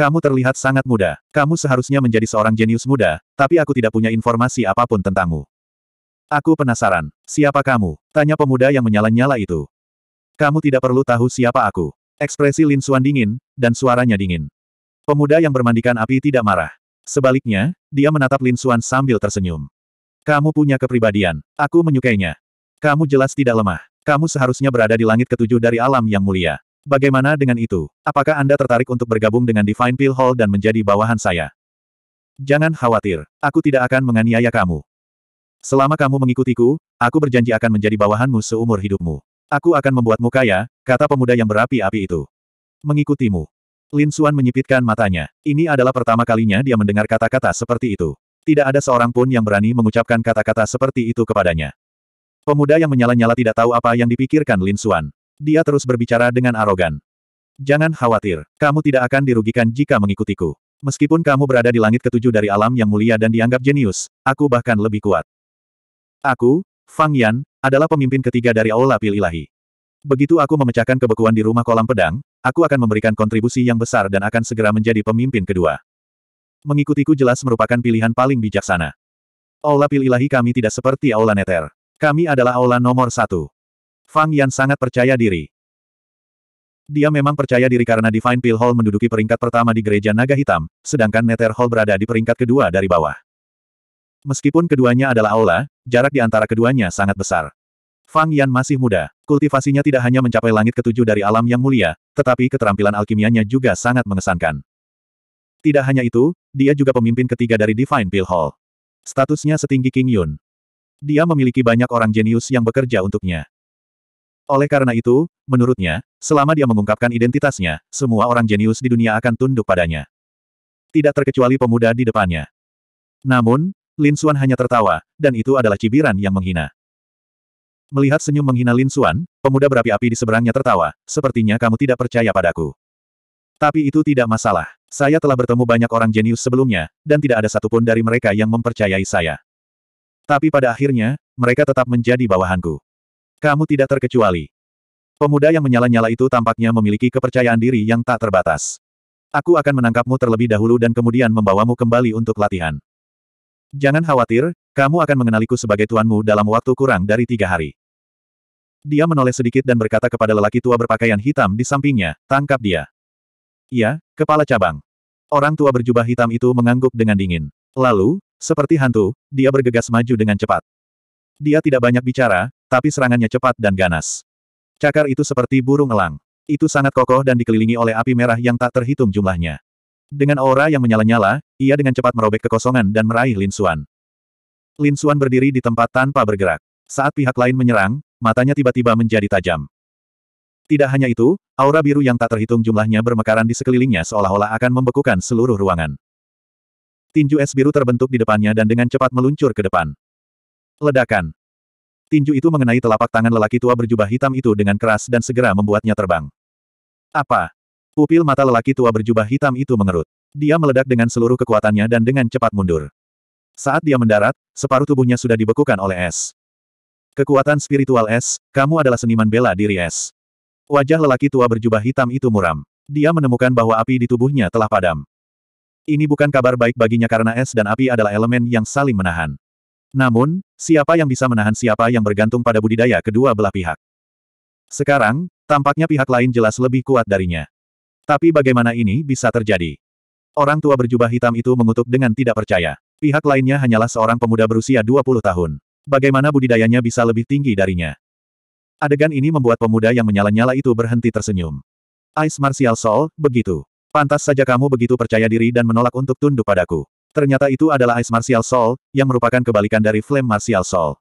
Kamu terlihat sangat muda. Kamu seharusnya menjadi seorang jenius muda, tapi aku tidak punya informasi apapun tentangmu. Aku penasaran. Siapa kamu? Tanya pemuda yang menyala-nyala itu. Kamu tidak perlu tahu siapa aku. Ekspresi Lin Suan dingin, dan suaranya dingin. Pemuda yang bermandikan api tidak marah. Sebaliknya, dia menatap Lin Suan sambil tersenyum. Kamu punya kepribadian. Aku menyukainya. Kamu jelas tidak lemah. Kamu seharusnya berada di langit ketujuh dari alam yang mulia. Bagaimana dengan itu? Apakah Anda tertarik untuk bergabung dengan Divine Pill Hall dan menjadi bawahan saya? Jangan khawatir, aku tidak akan menganiaya kamu. Selama kamu mengikutiku, aku berjanji akan menjadi bawahanmu seumur hidupmu. Aku akan membuatmu kaya, kata pemuda yang berapi-api itu. Mengikutimu. Lin Xuan menyipitkan matanya. Ini adalah pertama kalinya dia mendengar kata-kata seperti itu. Tidak ada seorang pun yang berani mengucapkan kata-kata seperti itu kepadanya. Pemuda yang menyala-nyala tidak tahu apa yang dipikirkan Lin Xuan. Dia terus berbicara dengan arogan. Jangan khawatir, kamu tidak akan dirugikan jika mengikutiku. Meskipun kamu berada di langit ketujuh dari alam yang mulia dan dianggap jenius, aku bahkan lebih kuat. Aku, Fang Yan, adalah pemimpin ketiga dari Aula Pil Ilahi. Begitu aku memecahkan kebekuan di rumah kolam pedang, aku akan memberikan kontribusi yang besar dan akan segera menjadi pemimpin kedua. Mengikutiku jelas merupakan pilihan paling bijaksana. Aula Pil Ilahi kami tidak seperti Aula Neter. Kami adalah Aula nomor satu. Fang Yan sangat percaya diri. Dia memang percaya diri karena Divine Pill Hall menduduki peringkat pertama di gereja naga hitam, sedangkan Nether Hall berada di peringkat kedua dari bawah. Meskipun keduanya adalah aula, jarak di antara keduanya sangat besar. Fang Yan masih muda, kultivasinya tidak hanya mencapai langit ketujuh dari alam yang mulia, tetapi keterampilan alkimianya juga sangat mengesankan. Tidak hanya itu, dia juga pemimpin ketiga dari Divine Pill Hall. Statusnya setinggi King Yun. Dia memiliki banyak orang jenius yang bekerja untuknya. Oleh karena itu, menurutnya, selama dia mengungkapkan identitasnya, semua orang jenius di dunia akan tunduk padanya. Tidak terkecuali pemuda di depannya. Namun, Lin Xuan hanya tertawa, dan itu adalah cibiran yang menghina. Melihat senyum menghina Lin Xuan, pemuda berapi-api di seberangnya tertawa, sepertinya kamu tidak percaya padaku. Tapi itu tidak masalah. Saya telah bertemu banyak orang jenius sebelumnya, dan tidak ada satupun dari mereka yang mempercayai saya. Tapi pada akhirnya, mereka tetap menjadi bawahanku. Kamu tidak terkecuali. Pemuda yang menyala-nyala itu tampaknya memiliki kepercayaan diri yang tak terbatas. Aku akan menangkapmu terlebih dahulu dan kemudian membawamu kembali untuk latihan. Jangan khawatir, kamu akan mengenaliku sebagai tuanmu dalam waktu kurang dari tiga hari. Dia menoleh sedikit dan berkata kepada lelaki tua berpakaian hitam di sampingnya, tangkap dia. Iya, kepala cabang. Orang tua berjubah hitam itu mengangguk dengan dingin. Lalu, seperti hantu, dia bergegas maju dengan cepat. Dia tidak banyak bicara, tapi serangannya cepat dan ganas. Cakar itu seperti burung elang. Itu sangat kokoh dan dikelilingi oleh api merah yang tak terhitung jumlahnya. Dengan aura yang menyala-nyala, ia dengan cepat merobek kekosongan dan meraih Lin Xuan. Lin Xuan berdiri di tempat tanpa bergerak. Saat pihak lain menyerang, matanya tiba-tiba menjadi tajam. Tidak hanya itu, aura biru yang tak terhitung jumlahnya bermekaran di sekelilingnya seolah-olah akan membekukan seluruh ruangan. Tinju es biru terbentuk di depannya dan dengan cepat meluncur ke depan. Ledakan. Tinju itu mengenai telapak tangan lelaki tua berjubah hitam itu dengan keras dan segera membuatnya terbang. Apa? Pupil mata lelaki tua berjubah hitam itu mengerut. Dia meledak dengan seluruh kekuatannya dan dengan cepat mundur. Saat dia mendarat, separuh tubuhnya sudah dibekukan oleh es. Kekuatan spiritual es, kamu adalah seniman bela diri es. Wajah lelaki tua berjubah hitam itu muram. Dia menemukan bahwa api di tubuhnya telah padam. Ini bukan kabar baik baginya karena es dan api adalah elemen yang saling menahan. Namun, Siapa yang bisa menahan siapa yang bergantung pada budidaya kedua belah pihak? Sekarang, tampaknya pihak lain jelas lebih kuat darinya. Tapi bagaimana ini bisa terjadi? Orang tua berjubah hitam itu mengutuk dengan tidak percaya. Pihak lainnya hanyalah seorang pemuda berusia 20 tahun. Bagaimana budidayanya bisa lebih tinggi darinya? Adegan ini membuat pemuda yang menyala-nyala itu berhenti tersenyum. Ice Martial Soul, begitu. Pantas saja kamu begitu percaya diri dan menolak untuk tunduk padaku. Ternyata itu adalah Ice Martial Soul, yang merupakan kebalikan dari Flame Martial Soul.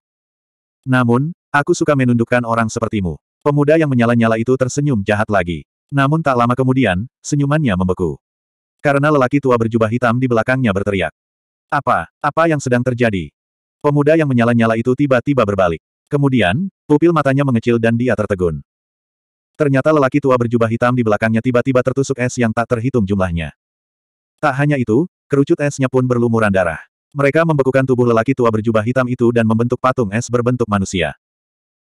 Namun, aku suka menundukkan orang sepertimu. Pemuda yang menyala-nyala itu tersenyum jahat lagi. Namun tak lama kemudian, senyumannya membeku. Karena lelaki tua berjubah hitam di belakangnya berteriak. Apa? Apa yang sedang terjadi? Pemuda yang menyala-nyala itu tiba-tiba berbalik. Kemudian, pupil matanya mengecil dan dia tertegun. Ternyata lelaki tua berjubah hitam di belakangnya tiba-tiba tertusuk es yang tak terhitung jumlahnya. Tak hanya itu, Kerucut esnya pun berlumuran darah. Mereka membekukan tubuh lelaki tua berjubah hitam itu dan membentuk patung es berbentuk manusia.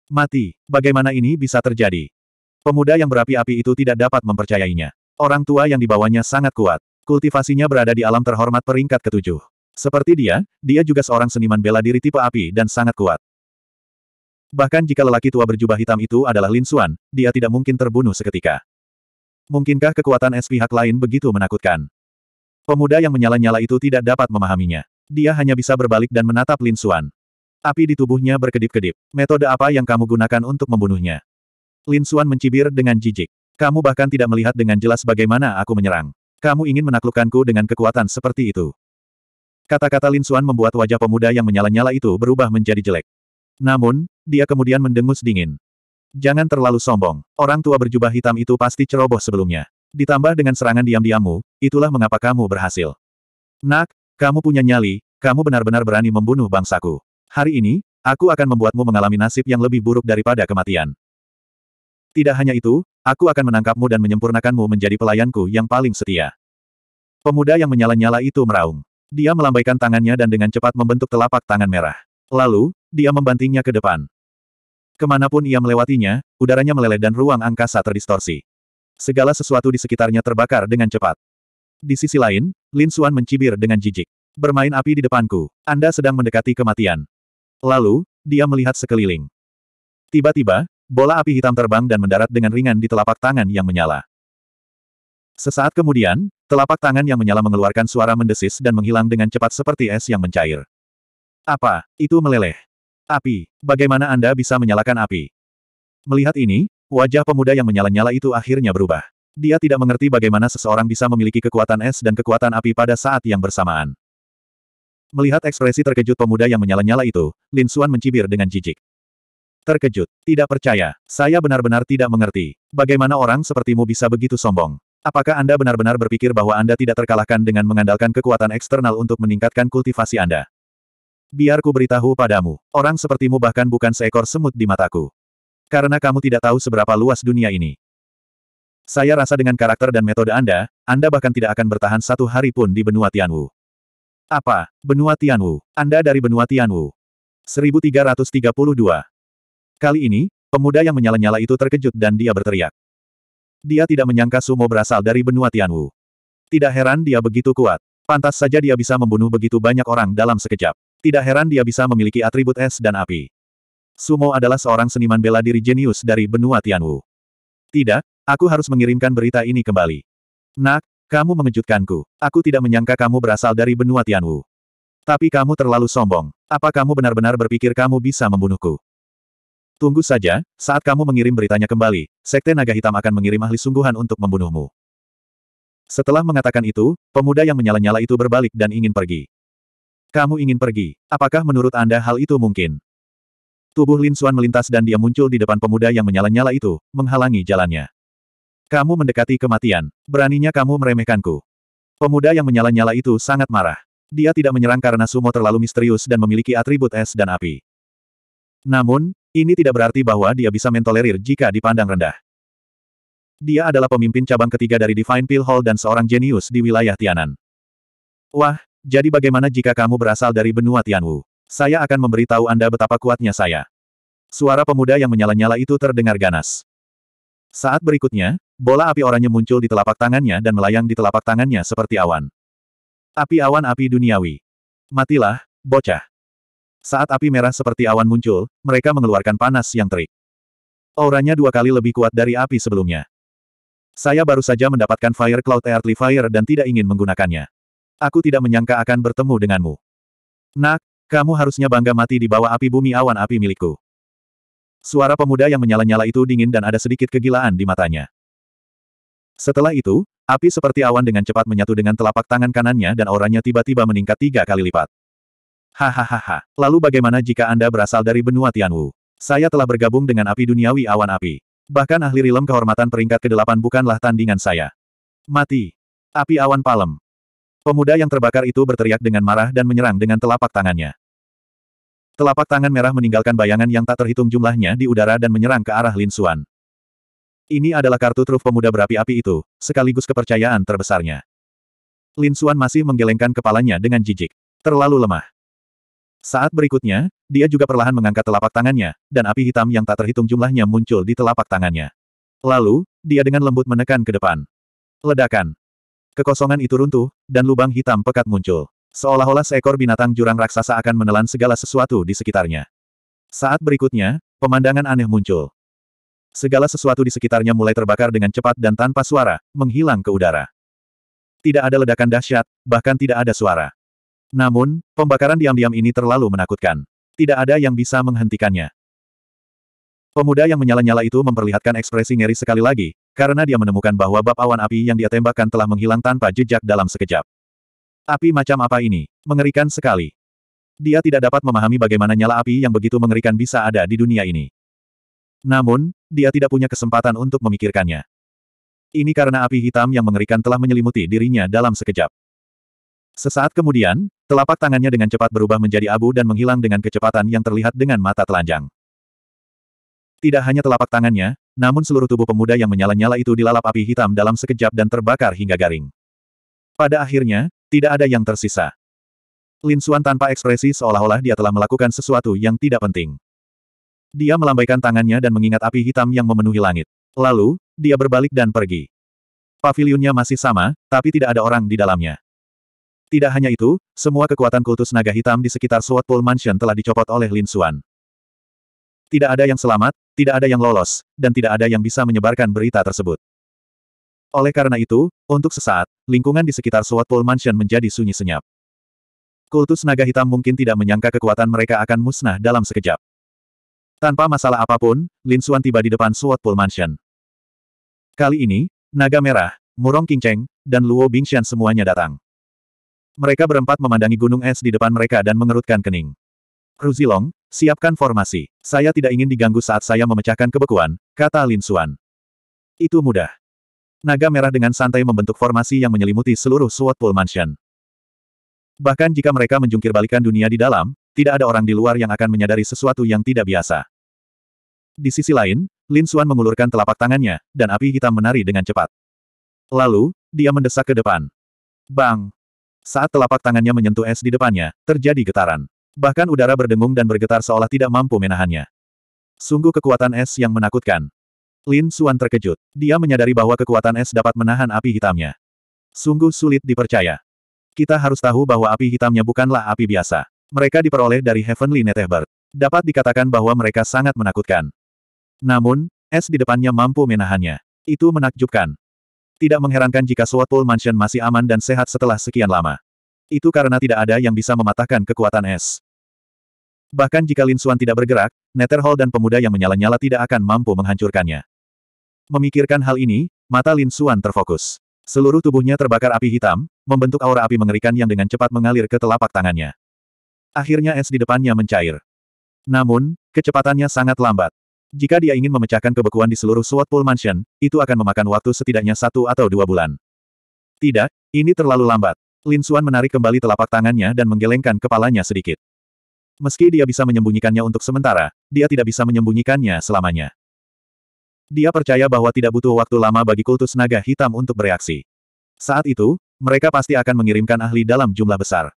Mati, bagaimana ini bisa terjadi? Pemuda yang berapi-api itu tidak dapat mempercayainya. Orang tua yang dibawanya sangat kuat. Kultivasinya berada di alam terhormat peringkat ketujuh. Seperti dia, dia juga seorang seniman bela diri tipe api dan sangat kuat. Bahkan jika lelaki tua berjubah hitam itu adalah Lin Suan, dia tidak mungkin terbunuh seketika. Mungkinkah kekuatan es pihak lain begitu menakutkan? Pemuda yang menyala-nyala itu tidak dapat memahaminya. Dia hanya bisa berbalik dan menatap Lin Xuan. Api di tubuhnya berkedip-kedip. Metode apa yang kamu gunakan untuk membunuhnya? Lin Xuan mencibir dengan jijik. Kamu bahkan tidak melihat dengan jelas bagaimana aku menyerang. Kamu ingin menaklukkanku dengan kekuatan seperti itu. Kata-kata Lin Xuan membuat wajah pemuda yang menyala-nyala itu berubah menjadi jelek. Namun, dia kemudian mendengus dingin. Jangan terlalu sombong. Orang tua berjubah hitam itu pasti ceroboh sebelumnya. Ditambah dengan serangan diam-diammu, itulah mengapa kamu berhasil. Nak, kamu punya nyali, kamu benar-benar berani membunuh bangsaku. Hari ini, aku akan membuatmu mengalami nasib yang lebih buruk daripada kematian. Tidak hanya itu, aku akan menangkapmu dan menyempurnakanmu menjadi pelayanku yang paling setia. Pemuda yang menyala-nyala itu meraung. Dia melambaikan tangannya dan dengan cepat membentuk telapak tangan merah. Lalu, dia membantingnya ke depan. Kemanapun ia melewatinya, udaranya meleleh dan ruang angkasa terdistorsi. Segala sesuatu di sekitarnya terbakar dengan cepat. Di sisi lain, Lin Suan mencibir dengan jijik. Bermain api di depanku. Anda sedang mendekati kematian. Lalu, dia melihat sekeliling. Tiba-tiba, bola api hitam terbang dan mendarat dengan ringan di telapak tangan yang menyala. Sesaat kemudian, telapak tangan yang menyala mengeluarkan suara mendesis dan menghilang dengan cepat seperti es yang mencair. Apa? Itu meleleh. Api. Bagaimana Anda bisa menyalakan api? Melihat ini, Wajah pemuda yang menyala-nyala itu akhirnya berubah. Dia tidak mengerti bagaimana seseorang bisa memiliki kekuatan es dan kekuatan api pada saat yang bersamaan. Melihat ekspresi terkejut pemuda yang menyala-nyala itu, Lin Xuan mencibir dengan jijik. Terkejut, tidak percaya, saya benar-benar tidak mengerti. Bagaimana orang sepertimu bisa begitu sombong? Apakah Anda benar-benar berpikir bahwa Anda tidak terkalahkan dengan mengandalkan kekuatan eksternal untuk meningkatkan kultivasi Anda? Biarku beritahu padamu, orang sepertimu bahkan bukan seekor semut di mataku. Karena kamu tidak tahu seberapa luas dunia ini. Saya rasa dengan karakter dan metode Anda, Anda bahkan tidak akan bertahan satu hari pun di benua Tianwu. Apa? Benua Tianwu. Anda dari benua Tianwu. 1332. Kali ini, pemuda yang menyala-nyala itu terkejut dan dia berteriak. Dia tidak menyangka Sumo berasal dari benua Tianwu. Tidak heran dia begitu kuat. Pantas saja dia bisa membunuh begitu banyak orang dalam sekejap. Tidak heran dia bisa memiliki atribut es dan api. Sumo adalah seorang seniman bela diri jenius dari benua Tianwu. Tidak, aku harus mengirimkan berita ini kembali. Nak, kamu mengejutkanku. Aku tidak menyangka kamu berasal dari benua Tianwu. Tapi kamu terlalu sombong. Apa kamu benar-benar berpikir kamu bisa membunuhku? Tunggu saja, saat kamu mengirim beritanya kembali, Sekte Naga Hitam akan mengirim ahli sungguhan untuk membunuhmu. Setelah mengatakan itu, pemuda yang menyala-nyala itu berbalik dan ingin pergi. Kamu ingin pergi, apakah menurut Anda hal itu mungkin? Tubuh Lin Xuan melintas dan dia muncul di depan pemuda yang menyala-nyala itu, menghalangi jalannya. Kamu mendekati kematian. Beraninya kamu meremehkanku. Pemuda yang menyala-nyala itu sangat marah. Dia tidak menyerang karena sumo terlalu misterius dan memiliki atribut es dan api. Namun, ini tidak berarti bahwa dia bisa mentolerir jika dipandang rendah. Dia adalah pemimpin cabang ketiga dari Divine Pill Hall dan seorang jenius di wilayah Tianan. Wah, jadi bagaimana jika kamu berasal dari benua Tianwu? Saya akan memberitahu Anda betapa kuatnya saya. Suara pemuda yang menyala-nyala itu terdengar ganas. Saat berikutnya, bola api orangnya muncul di telapak tangannya dan melayang di telapak tangannya seperti awan. Api awan api duniawi. Matilah, bocah. Saat api merah seperti awan muncul, mereka mengeluarkan panas yang terik. Auranya dua kali lebih kuat dari api sebelumnya. Saya baru saja mendapatkan Fire Cloud Earthly Fire dan tidak ingin menggunakannya. Aku tidak menyangka akan bertemu denganmu. Nak, kamu harusnya bangga mati di bawah api bumi awan api milikku. Suara pemuda yang menyala-nyala itu dingin dan ada sedikit kegilaan di matanya. Setelah itu, api seperti awan dengan cepat menyatu dengan telapak tangan kanannya dan auranya tiba-tiba meningkat tiga kali lipat. Hahaha. Lalu bagaimana jika Anda berasal dari benua Tianwu? Saya telah bergabung dengan api duniawi awan api. Bahkan ahli rilem kehormatan peringkat ke-8 bukanlah tandingan saya. Mati. Api awan palem. Pemuda yang terbakar itu berteriak dengan marah dan menyerang dengan telapak tangannya. Telapak tangan merah meninggalkan bayangan yang tak terhitung jumlahnya di udara dan menyerang ke arah Lin Xuan. Ini adalah kartu truf pemuda berapi-api itu, sekaligus kepercayaan terbesarnya. Lin Xuan masih menggelengkan kepalanya dengan jijik. Terlalu lemah. Saat berikutnya, dia juga perlahan mengangkat telapak tangannya, dan api hitam yang tak terhitung jumlahnya muncul di telapak tangannya. Lalu, dia dengan lembut menekan ke depan. Ledakan. Kekosongan itu runtuh, dan lubang hitam pekat muncul. Seolah-olah seekor binatang jurang raksasa akan menelan segala sesuatu di sekitarnya. Saat berikutnya, pemandangan aneh muncul. Segala sesuatu di sekitarnya mulai terbakar dengan cepat dan tanpa suara, menghilang ke udara. Tidak ada ledakan dahsyat, bahkan tidak ada suara. Namun, pembakaran diam-diam ini terlalu menakutkan. Tidak ada yang bisa menghentikannya. Pemuda yang menyala-nyala itu memperlihatkan ekspresi ngeri sekali lagi, karena dia menemukan bahwa bab awan api yang dia tembakkan telah menghilang tanpa jejak dalam sekejap. Api macam apa ini? Mengerikan sekali. Dia tidak dapat memahami bagaimana nyala api yang begitu mengerikan bisa ada di dunia ini. Namun, dia tidak punya kesempatan untuk memikirkannya. Ini karena api hitam yang mengerikan telah menyelimuti dirinya dalam sekejap. Sesaat kemudian, telapak tangannya dengan cepat berubah menjadi abu dan menghilang dengan kecepatan yang terlihat dengan mata telanjang. Tidak hanya telapak tangannya, namun seluruh tubuh pemuda yang menyala-nyala itu dilalap api hitam dalam sekejap dan terbakar hingga garing. Pada akhirnya, tidak ada yang tersisa. Lin Xuan tanpa ekspresi seolah-olah dia telah melakukan sesuatu yang tidak penting. Dia melambaikan tangannya dan mengingat api hitam yang memenuhi langit. Lalu, dia berbalik dan pergi. Pavilionnya masih sama, tapi tidak ada orang di dalamnya. Tidak hanya itu, semua kekuatan kultus naga hitam di sekitar Sword Mansion telah dicopot oleh Lin Xuan. Tidak ada yang selamat, tidak ada yang lolos, dan tidak ada yang bisa menyebarkan berita tersebut. Oleh karena itu, untuk sesaat, lingkungan di sekitar SWAT Pool Mansion menjadi sunyi senyap. Kultus naga hitam mungkin tidak menyangka kekuatan mereka akan musnah dalam sekejap. Tanpa masalah apapun, Lin Xuan tiba di depan SWAT Pool Mansion. Kali ini, Naga Merah, Murong Qingcheng, dan Luo Bingxian semuanya datang. Mereka berempat memandangi gunung es di depan mereka dan mengerutkan kening. Kruzilong, siapkan formasi. Saya tidak ingin diganggu saat saya memecahkan kebekuan, kata Lin Xuan. Itu mudah. Naga merah dengan santai membentuk formasi yang menyelimuti seluruh SWAT Pool Mansion. Bahkan jika mereka menjungkir balikan dunia di dalam, tidak ada orang di luar yang akan menyadari sesuatu yang tidak biasa. Di sisi lain, Lin Xuan mengulurkan telapak tangannya, dan api hitam menari dengan cepat. Lalu, dia mendesak ke depan. Bang! Saat telapak tangannya menyentuh es di depannya, terjadi getaran. Bahkan udara berdengung dan bergetar seolah tidak mampu menahannya. Sungguh kekuatan es yang menakutkan. Lin Suan terkejut. Dia menyadari bahwa kekuatan es dapat menahan api hitamnya. Sungguh sulit dipercaya. Kita harus tahu bahwa api hitamnya bukanlah api biasa. Mereka diperoleh dari Heavenly Netherbird. Dapat dikatakan bahwa mereka sangat menakutkan. Namun, es di depannya mampu menahannya. Itu menakjubkan. Tidak mengherankan jika Swordpool Mansion masih aman dan sehat setelah sekian lama. Itu karena tidak ada yang bisa mematahkan kekuatan es. Bahkan jika Lin Suan tidak bergerak, Netherhall dan pemuda yang menyala-nyala tidak akan mampu menghancurkannya. Memikirkan hal ini, mata Lin Suan terfokus. Seluruh tubuhnya terbakar api hitam, membentuk aura api mengerikan yang dengan cepat mengalir ke telapak tangannya. Akhirnya es di depannya mencair. Namun, kecepatannya sangat lambat. Jika dia ingin memecahkan kebekuan di seluruh SWAT Pool Mansion, itu akan memakan waktu setidaknya satu atau dua bulan. Tidak, ini terlalu lambat. Lin Suan menarik kembali telapak tangannya dan menggelengkan kepalanya sedikit. Meski dia bisa menyembunyikannya untuk sementara, dia tidak bisa menyembunyikannya selamanya. Dia percaya bahwa tidak butuh waktu lama bagi kultus naga hitam untuk bereaksi. Saat itu, mereka pasti akan mengirimkan ahli dalam jumlah besar.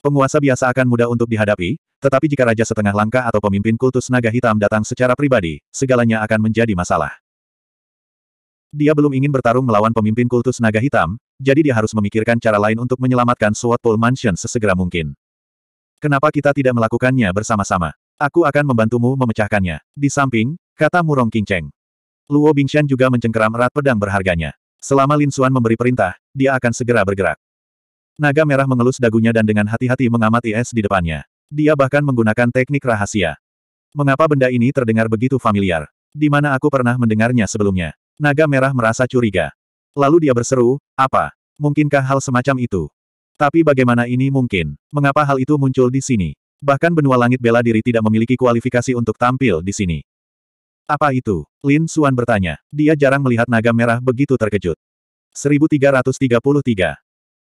Penguasa biasa akan mudah untuk dihadapi, tetapi jika raja setengah langkah atau pemimpin kultus naga hitam datang secara pribadi, segalanya akan menjadi masalah. Dia belum ingin bertarung melawan pemimpin kultus naga hitam, jadi dia harus memikirkan cara lain untuk menyelamatkan Swatpool Mansion sesegera mungkin. Kenapa kita tidak melakukannya bersama-sama? Aku akan membantumu memecahkannya. Di samping, kata Murong Qingcheng. Luo Bingshan juga mencengkeram erat pedang berharganya. Selama Lin Xuan memberi perintah, dia akan segera bergerak. Naga merah mengelus dagunya dan dengan hati-hati mengamati es di depannya. Dia bahkan menggunakan teknik rahasia. Mengapa benda ini terdengar begitu familiar? Di mana aku pernah mendengarnya sebelumnya? Naga merah merasa curiga. Lalu dia berseru, apa? Mungkinkah hal semacam itu? Tapi bagaimana ini mungkin? Mengapa hal itu muncul di sini? Bahkan benua langit bela diri tidak memiliki kualifikasi untuk tampil di sini. Apa itu? Lin Suan bertanya. Dia jarang melihat naga merah begitu terkejut. 1333.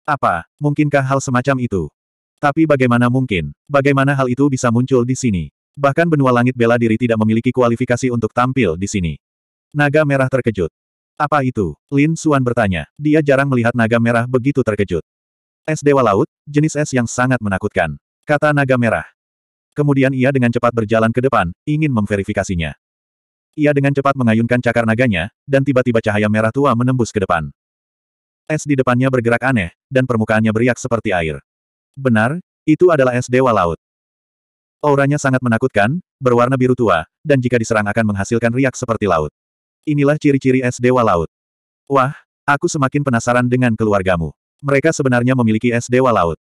Apa? Mungkinkah hal semacam itu? Tapi bagaimana mungkin? Bagaimana hal itu bisa muncul di sini? Bahkan benua langit bela diri tidak memiliki kualifikasi untuk tampil di sini. Naga merah terkejut. Apa itu? Lin Suan bertanya. Dia jarang melihat naga merah begitu terkejut. Es Dewa Laut, jenis es yang sangat menakutkan. Kata naga merah. Kemudian ia dengan cepat berjalan ke depan, ingin memverifikasinya. Ia dengan cepat mengayunkan cakar naganya, dan tiba-tiba cahaya merah tua menembus ke depan. Es di depannya bergerak aneh, dan permukaannya beriak seperti air. Benar, itu adalah es Dewa Laut. Auranya sangat menakutkan, berwarna biru tua, dan jika diserang akan menghasilkan riak seperti laut. Inilah ciri-ciri es Dewa Laut. Wah, aku semakin penasaran dengan keluargamu. Mereka sebenarnya memiliki es dewa laut.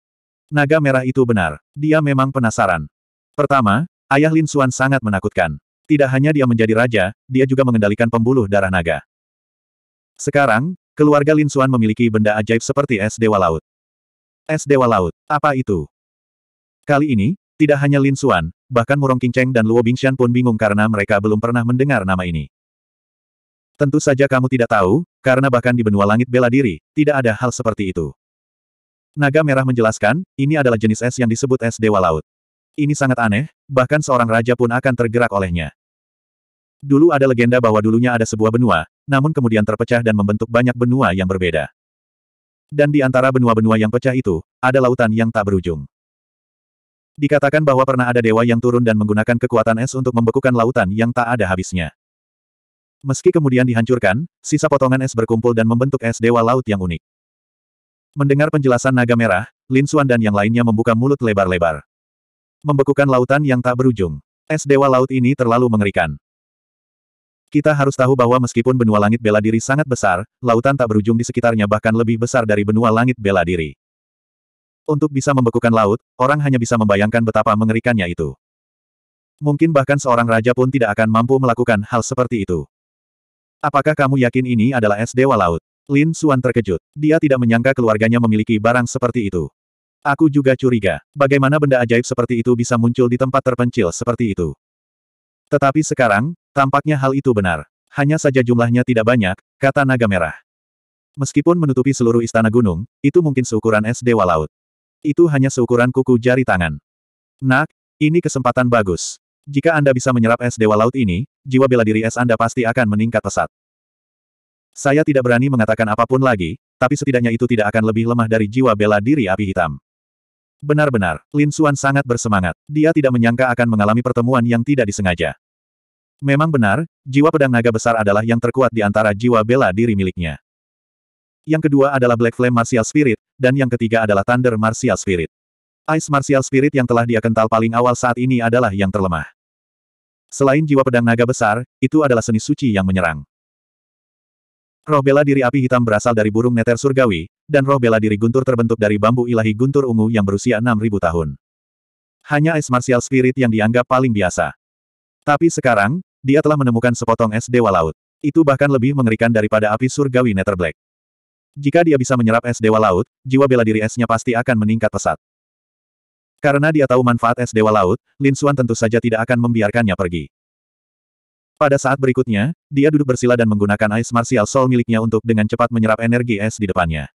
Naga merah itu benar. Dia memang penasaran. Pertama, ayah Lin Suan sangat menakutkan. Tidak hanya dia menjadi raja, dia juga mengendalikan pembuluh darah naga. Sekarang, keluarga Lin Suan memiliki benda ajaib seperti es dewa laut. Es dewa laut, apa itu? Kali ini, tidak hanya Lin Suan, bahkan Murong Qingcheng dan Luo Bingxian pun bingung karena mereka belum pernah mendengar nama ini. Tentu saja kamu tidak tahu, karena bahkan di benua langit bela diri, tidak ada hal seperti itu. Naga Merah menjelaskan, ini adalah jenis es yang disebut es Dewa Laut. Ini sangat aneh, bahkan seorang raja pun akan tergerak olehnya. Dulu ada legenda bahwa dulunya ada sebuah benua, namun kemudian terpecah dan membentuk banyak benua yang berbeda. Dan di antara benua-benua yang pecah itu, ada lautan yang tak berujung. Dikatakan bahwa pernah ada dewa yang turun dan menggunakan kekuatan es untuk membekukan lautan yang tak ada habisnya. Meski kemudian dihancurkan, sisa potongan es berkumpul dan membentuk es dewa laut yang unik. Mendengar penjelasan naga merah, Lin Xuan dan yang lainnya membuka mulut lebar-lebar. Membekukan lautan yang tak berujung. Es dewa laut ini terlalu mengerikan. Kita harus tahu bahwa meskipun benua langit bela diri sangat besar, lautan tak berujung di sekitarnya bahkan lebih besar dari benua langit bela diri. Untuk bisa membekukan laut, orang hanya bisa membayangkan betapa mengerikannya itu. Mungkin bahkan seorang raja pun tidak akan mampu melakukan hal seperti itu. Apakah kamu yakin ini adalah es dewa laut? Lin Suan terkejut. Dia tidak menyangka keluarganya memiliki barang seperti itu. Aku juga curiga, bagaimana benda ajaib seperti itu bisa muncul di tempat terpencil seperti itu. Tetapi sekarang, tampaknya hal itu benar. Hanya saja jumlahnya tidak banyak, kata naga merah. Meskipun menutupi seluruh istana gunung, itu mungkin seukuran es dewa laut. Itu hanya seukuran kuku jari tangan. Nak, ini kesempatan bagus. Jika Anda bisa menyerap es dewa laut ini, jiwa bela diri es Anda pasti akan meningkat pesat. Saya tidak berani mengatakan apapun lagi, tapi setidaknya itu tidak akan lebih lemah dari jiwa bela diri api hitam. Benar-benar, Lin Suan sangat bersemangat. Dia tidak menyangka akan mengalami pertemuan yang tidak disengaja. Memang benar, jiwa pedang naga besar adalah yang terkuat di antara jiwa bela diri miliknya. Yang kedua adalah Black Flame Martial Spirit, dan yang ketiga adalah Thunder Martial Spirit. Ice Martial Spirit yang telah dia kental paling awal saat ini adalah yang terlemah. Selain jiwa pedang naga besar, itu adalah seni suci yang menyerang. Roh bela diri api hitam berasal dari burung neter surgawi, dan roh bela diri guntur terbentuk dari bambu ilahi guntur ungu yang berusia 6.000 tahun. Hanya Ice Martial Spirit yang dianggap paling biasa. Tapi sekarang, dia telah menemukan sepotong es dewa laut. Itu bahkan lebih mengerikan daripada api surgawi neter black. Jika dia bisa menyerap es dewa laut, jiwa bela diri esnya pasti akan meningkat pesat. Karena dia tahu manfaat es Dewa Laut, Lin Xuan tentu saja tidak akan membiarkannya pergi. Pada saat berikutnya, dia duduk bersila dan menggunakan Ice Martial Soul miliknya untuk dengan cepat menyerap energi es di depannya.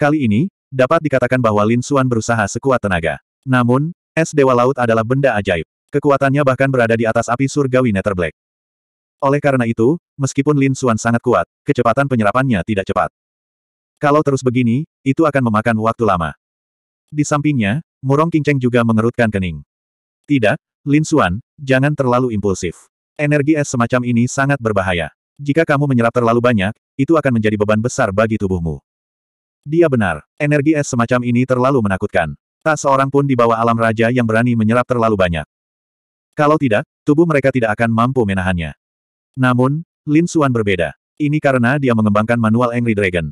Kali ini, dapat dikatakan bahwa Lin Xuan berusaha sekuat tenaga. Namun, es Dewa Laut adalah benda ajaib. Kekuatannya bahkan berada di atas api surgawi Nether Black. Oleh karena itu, meskipun Lin Xuan sangat kuat, kecepatan penyerapannya tidak cepat. Kalau terus begini, itu akan memakan waktu lama. Di sampingnya, Murong Kingcheng juga mengerutkan kening. Tidak, Lin Xuan, jangan terlalu impulsif. Energi es semacam ini sangat berbahaya. Jika kamu menyerap terlalu banyak, itu akan menjadi beban besar bagi tubuhmu. Dia benar, energi es semacam ini terlalu menakutkan. Tak seorang pun di bawah alam raja yang berani menyerap terlalu banyak. Kalau tidak, tubuh mereka tidak akan mampu menahannya. Namun, Lin Xuan berbeda. Ini karena dia mengembangkan manual Angry Dragon.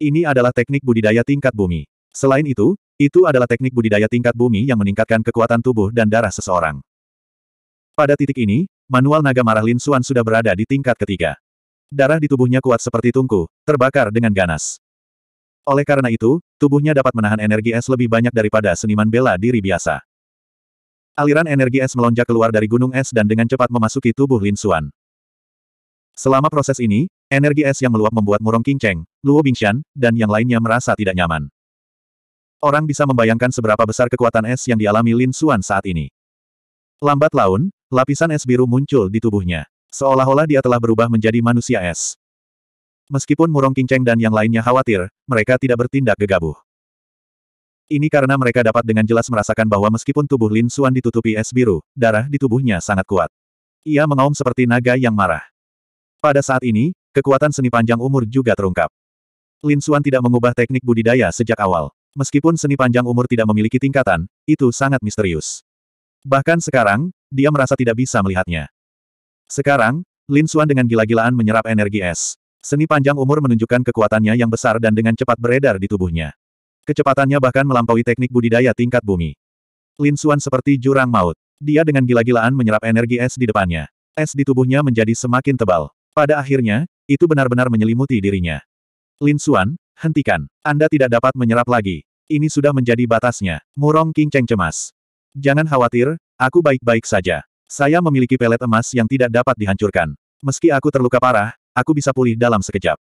Ini adalah teknik budidaya tingkat bumi. Selain itu, itu adalah teknik budidaya tingkat bumi yang meningkatkan kekuatan tubuh dan darah seseorang. Pada titik ini, manual naga marah Lin Xuan sudah berada di tingkat ketiga. Darah di tubuhnya kuat seperti tungku, terbakar dengan ganas. Oleh karena itu, tubuhnya dapat menahan energi es lebih banyak daripada seniman bela diri biasa. Aliran energi es melonjak keluar dari gunung es dan dengan cepat memasuki tubuh Lin Xuan. Selama proses ini, energi es yang meluap membuat murung kinceng, Luo Bingshan, dan yang lainnya merasa tidak nyaman. Orang bisa membayangkan seberapa besar kekuatan es yang dialami Lin Xuan saat ini. Lambat laun, lapisan es biru muncul di tubuhnya. Seolah-olah dia telah berubah menjadi manusia es. Meskipun Murong Kinceng dan yang lainnya khawatir, mereka tidak bertindak gegabah. Ini karena mereka dapat dengan jelas merasakan bahwa meskipun tubuh Lin Xuan ditutupi es biru, darah di tubuhnya sangat kuat. Ia mengaum seperti naga yang marah. Pada saat ini, kekuatan seni panjang umur juga terungkap. Lin Xuan tidak mengubah teknik budidaya sejak awal. Meskipun seni panjang umur tidak memiliki tingkatan, itu sangat misterius. Bahkan sekarang, dia merasa tidak bisa melihatnya. Sekarang, Lin Xuan dengan gila-gilaan menyerap energi es. Seni panjang umur menunjukkan kekuatannya yang besar dan dengan cepat beredar di tubuhnya. Kecepatannya bahkan melampaui teknik budidaya tingkat bumi. Lin Xuan seperti jurang maut. Dia dengan gila-gilaan menyerap energi es di depannya. Es di tubuhnya menjadi semakin tebal. Pada akhirnya, itu benar-benar menyelimuti dirinya. Lin Xuan, Hentikan. Anda tidak dapat menyerap lagi. Ini sudah menjadi batasnya. Murong King Cheng cemas. Jangan khawatir, aku baik-baik saja. Saya memiliki pelet emas yang tidak dapat dihancurkan. Meski aku terluka parah, aku bisa pulih dalam sekejap.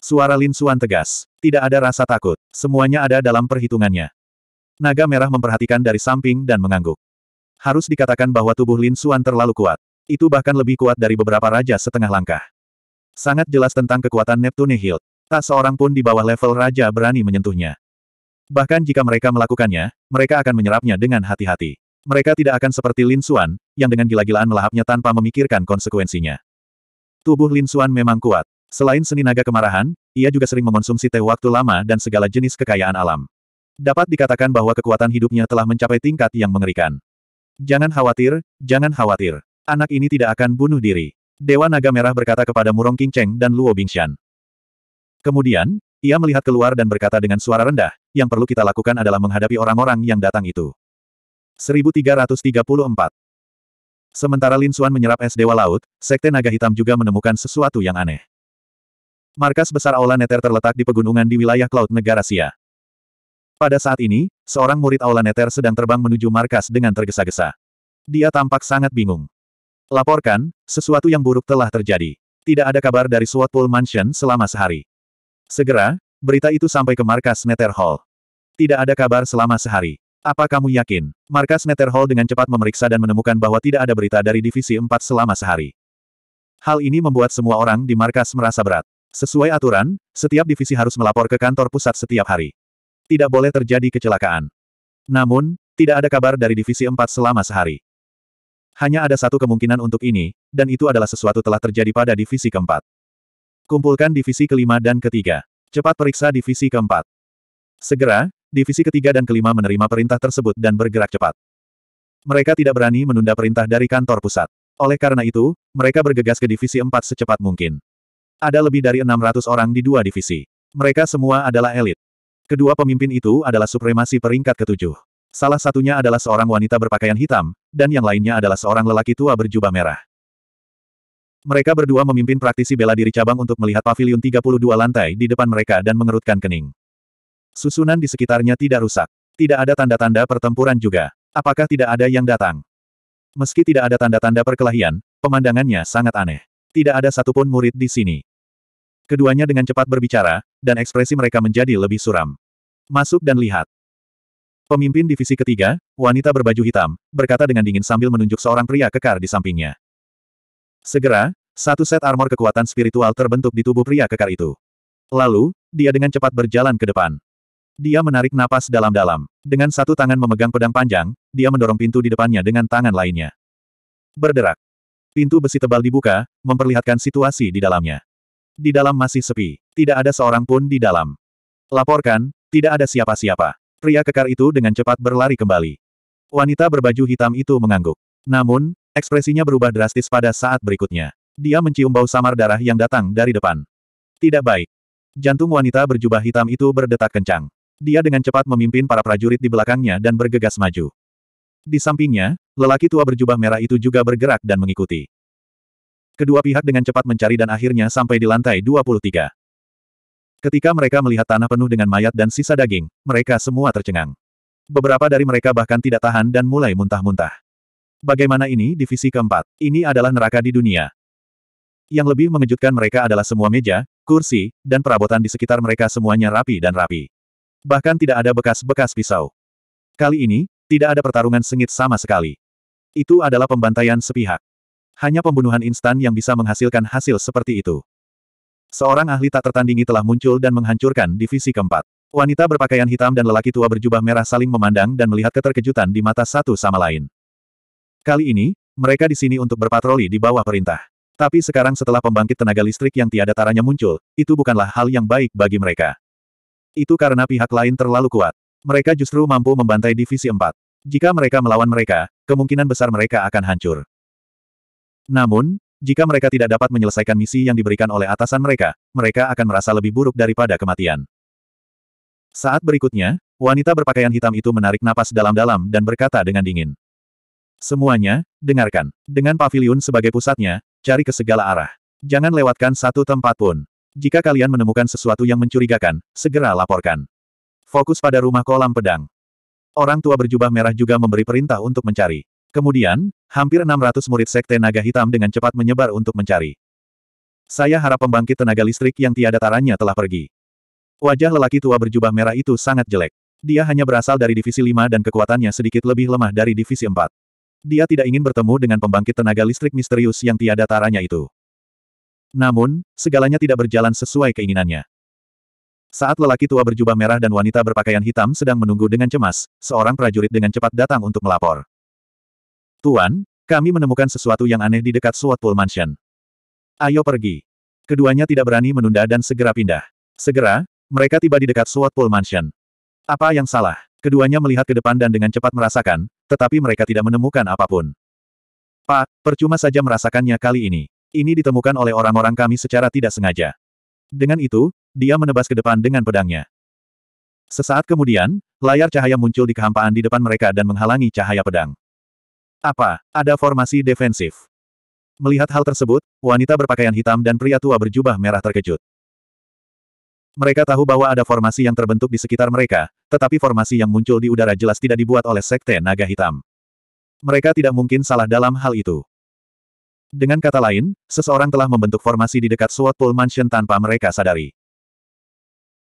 Suara Lin Suan tegas. Tidak ada rasa takut. Semuanya ada dalam perhitungannya. Naga merah memperhatikan dari samping dan mengangguk. Harus dikatakan bahwa tubuh Lin Suan terlalu kuat. Itu bahkan lebih kuat dari beberapa raja setengah langkah. Sangat jelas tentang kekuatan Neptune Hill. Tak seorang pun di bawah level raja berani menyentuhnya. Bahkan jika mereka melakukannya, mereka akan menyerapnya dengan hati-hati. Mereka tidak akan seperti Lin Xuan, yang dengan gila-gilaan melahapnya tanpa memikirkan konsekuensinya. Tubuh Lin Xuan memang kuat. Selain seni naga kemarahan, ia juga sering mengonsumsi teh waktu lama dan segala jenis kekayaan alam. Dapat dikatakan bahwa kekuatan hidupnya telah mencapai tingkat yang mengerikan. Jangan khawatir, jangan khawatir. Anak ini tidak akan bunuh diri. Dewa Naga Merah berkata kepada Murong Qingcheng dan Luo Bingxian. Kemudian, ia melihat keluar dan berkata dengan suara rendah, yang perlu kita lakukan adalah menghadapi orang-orang yang datang itu. 1334 Sementara Lin Xuan menyerap es Dewa Laut, Sekte Naga Hitam juga menemukan sesuatu yang aneh. Markas besar Aula Neter terletak di pegunungan di wilayah Cloud Negara Sia. Pada saat ini, seorang murid Aula Neter sedang terbang menuju markas dengan tergesa-gesa. Dia tampak sangat bingung. Laporkan, sesuatu yang buruk telah terjadi. Tidak ada kabar dari Swatpool Mansion selama sehari. Segera, berita itu sampai ke markas Netherhall. Tidak ada kabar selama sehari. Apa kamu yakin? Markas Netherhall dengan cepat memeriksa dan menemukan bahwa tidak ada berita dari Divisi 4 selama sehari. Hal ini membuat semua orang di markas merasa berat. Sesuai aturan, setiap divisi harus melapor ke kantor pusat setiap hari. Tidak boleh terjadi kecelakaan. Namun, tidak ada kabar dari divisi 4 selama sehari. Hanya ada satu kemungkinan untuk ini, dan itu adalah sesuatu telah terjadi pada divisi keempat. Kumpulkan divisi kelima dan ketiga. Cepat periksa divisi keempat. Segera, divisi ketiga dan kelima menerima perintah tersebut dan bergerak cepat. Mereka tidak berani menunda perintah dari kantor pusat. Oleh karena itu, mereka bergegas ke divisi empat secepat mungkin. Ada lebih dari 600 orang di dua divisi. Mereka semua adalah elit. Kedua pemimpin itu adalah supremasi peringkat ketujuh. Salah satunya adalah seorang wanita berpakaian hitam, dan yang lainnya adalah seorang lelaki tua berjubah merah. Mereka berdua memimpin praktisi bela diri cabang untuk melihat pavilion 32 lantai di depan mereka dan mengerutkan kening. Susunan di sekitarnya tidak rusak. Tidak ada tanda-tanda pertempuran juga. Apakah tidak ada yang datang? Meski tidak ada tanda-tanda perkelahian, pemandangannya sangat aneh. Tidak ada satupun murid di sini. Keduanya dengan cepat berbicara, dan ekspresi mereka menjadi lebih suram. Masuk dan lihat. Pemimpin divisi ketiga, wanita berbaju hitam, berkata dengan dingin sambil menunjuk seorang pria kekar di sampingnya. Segera, satu set armor kekuatan spiritual terbentuk di tubuh pria kekar itu. Lalu, dia dengan cepat berjalan ke depan. Dia menarik napas dalam-dalam. Dengan satu tangan memegang pedang panjang, dia mendorong pintu di depannya dengan tangan lainnya. Berderak. Pintu besi tebal dibuka, memperlihatkan situasi di dalamnya. Di dalam masih sepi. Tidak ada seorang pun di dalam. Laporkan, tidak ada siapa-siapa. Pria kekar itu dengan cepat berlari kembali. Wanita berbaju hitam itu mengangguk. Namun, ekspresinya berubah drastis pada saat berikutnya. Dia mencium bau samar darah yang datang dari depan. Tidak baik. Jantung wanita berjubah hitam itu berdetak kencang. Dia dengan cepat memimpin para prajurit di belakangnya dan bergegas maju. Di sampingnya, lelaki tua berjubah merah itu juga bergerak dan mengikuti. Kedua pihak dengan cepat mencari dan akhirnya sampai di lantai 23. Ketika mereka melihat tanah penuh dengan mayat dan sisa daging, mereka semua tercengang. Beberapa dari mereka bahkan tidak tahan dan mulai muntah-muntah. Bagaimana ini divisi keempat? Ini adalah neraka di dunia. Yang lebih mengejutkan mereka adalah semua meja, kursi, dan perabotan di sekitar mereka semuanya rapi dan rapi. Bahkan tidak ada bekas-bekas pisau. Kali ini, tidak ada pertarungan sengit sama sekali. Itu adalah pembantaian sepihak. Hanya pembunuhan instan yang bisa menghasilkan hasil seperti itu. Seorang ahli tak tertandingi telah muncul dan menghancurkan divisi keempat. Wanita berpakaian hitam dan lelaki tua berjubah merah saling memandang dan melihat keterkejutan di mata satu sama lain. Kali ini, mereka di sini untuk berpatroli di bawah perintah. Tapi sekarang setelah pembangkit tenaga listrik yang tiada taranya muncul, itu bukanlah hal yang baik bagi mereka. Itu karena pihak lain terlalu kuat. Mereka justru mampu membantai divisi 4. Jika mereka melawan mereka, kemungkinan besar mereka akan hancur. Namun, jika mereka tidak dapat menyelesaikan misi yang diberikan oleh atasan mereka, mereka akan merasa lebih buruk daripada kematian. Saat berikutnya, wanita berpakaian hitam itu menarik napas dalam-dalam dan berkata dengan dingin. Semuanya, dengarkan. Dengan pavilion sebagai pusatnya, cari ke segala arah. Jangan lewatkan satu tempat pun. Jika kalian menemukan sesuatu yang mencurigakan, segera laporkan. Fokus pada rumah kolam pedang. Orang tua berjubah merah juga memberi perintah untuk mencari. Kemudian, hampir 600 murid sekte naga hitam dengan cepat menyebar untuk mencari. Saya harap pembangkit tenaga listrik yang tiada taranya telah pergi. Wajah lelaki tua berjubah merah itu sangat jelek. Dia hanya berasal dari divisi 5 dan kekuatannya sedikit lebih lemah dari divisi 4. Dia tidak ingin bertemu dengan pembangkit tenaga listrik misterius yang tiada taranya itu. Namun, segalanya tidak berjalan sesuai keinginannya. Saat lelaki tua berjubah merah dan wanita berpakaian hitam sedang menunggu dengan cemas, seorang prajurit dengan cepat datang untuk melapor. Tuan, kami menemukan sesuatu yang aneh di dekat Swatpool Mansion. Ayo pergi. Keduanya tidak berani menunda dan segera pindah. Segera, mereka tiba di dekat Swatpool Mansion. Apa yang salah? Keduanya melihat ke depan dan dengan cepat merasakan, tetapi mereka tidak menemukan apapun. Pak, percuma saja merasakannya kali ini. Ini ditemukan oleh orang-orang kami secara tidak sengaja. Dengan itu, dia menebas ke depan dengan pedangnya. Sesaat kemudian, layar cahaya muncul di kehampaan di depan mereka dan menghalangi cahaya pedang. Apa? Ada formasi defensif. Melihat hal tersebut, wanita berpakaian hitam dan pria tua berjubah merah terkejut. Mereka tahu bahwa ada formasi yang terbentuk di sekitar mereka, tetapi formasi yang muncul di udara jelas tidak dibuat oleh Sekte Naga Hitam. Mereka tidak mungkin salah dalam hal itu. Dengan kata lain, seseorang telah membentuk formasi di dekat SWAT Pool Mansion tanpa mereka sadari.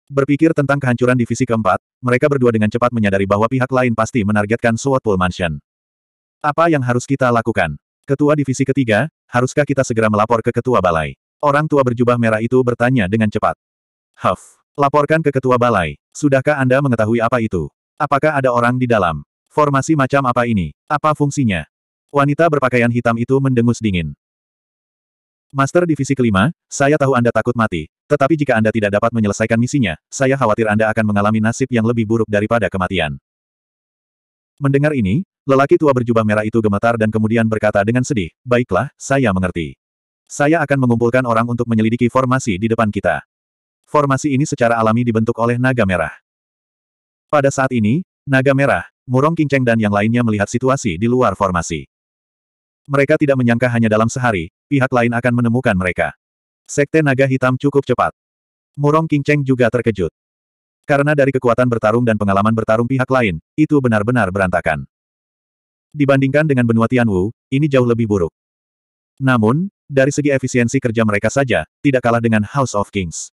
Berpikir tentang kehancuran divisi keempat, mereka berdua dengan cepat menyadari bahwa pihak lain pasti menargetkan SWAT Pool Mansion. Apa yang harus kita lakukan? Ketua divisi ketiga, haruskah kita segera melapor ke ketua balai? Orang tua berjubah merah itu bertanya dengan cepat. Huff. Laporkan ke ketua balai. Sudahkah Anda mengetahui apa itu? Apakah ada orang di dalam? Formasi macam apa ini? Apa fungsinya? Wanita berpakaian hitam itu mendengus dingin. Master Divisi kelima, saya tahu Anda takut mati, tetapi jika Anda tidak dapat menyelesaikan misinya, saya khawatir Anda akan mengalami nasib yang lebih buruk daripada kematian. Mendengar ini, lelaki tua berjubah merah itu gemetar dan kemudian berkata dengan sedih, Baiklah, saya mengerti. Saya akan mengumpulkan orang untuk menyelidiki formasi di depan kita. Formasi ini secara alami dibentuk oleh naga merah. Pada saat ini, naga merah, Murong kinceng dan yang lainnya melihat situasi di luar formasi. Mereka tidak menyangka hanya dalam sehari, pihak lain akan menemukan mereka. Sekte naga hitam cukup cepat. Murong Kingceng juga terkejut. Karena dari kekuatan bertarung dan pengalaman bertarung pihak lain, itu benar-benar berantakan. Dibandingkan dengan benua Tianwu, ini jauh lebih buruk. Namun, dari segi efisiensi kerja mereka saja, tidak kalah dengan House of Kings.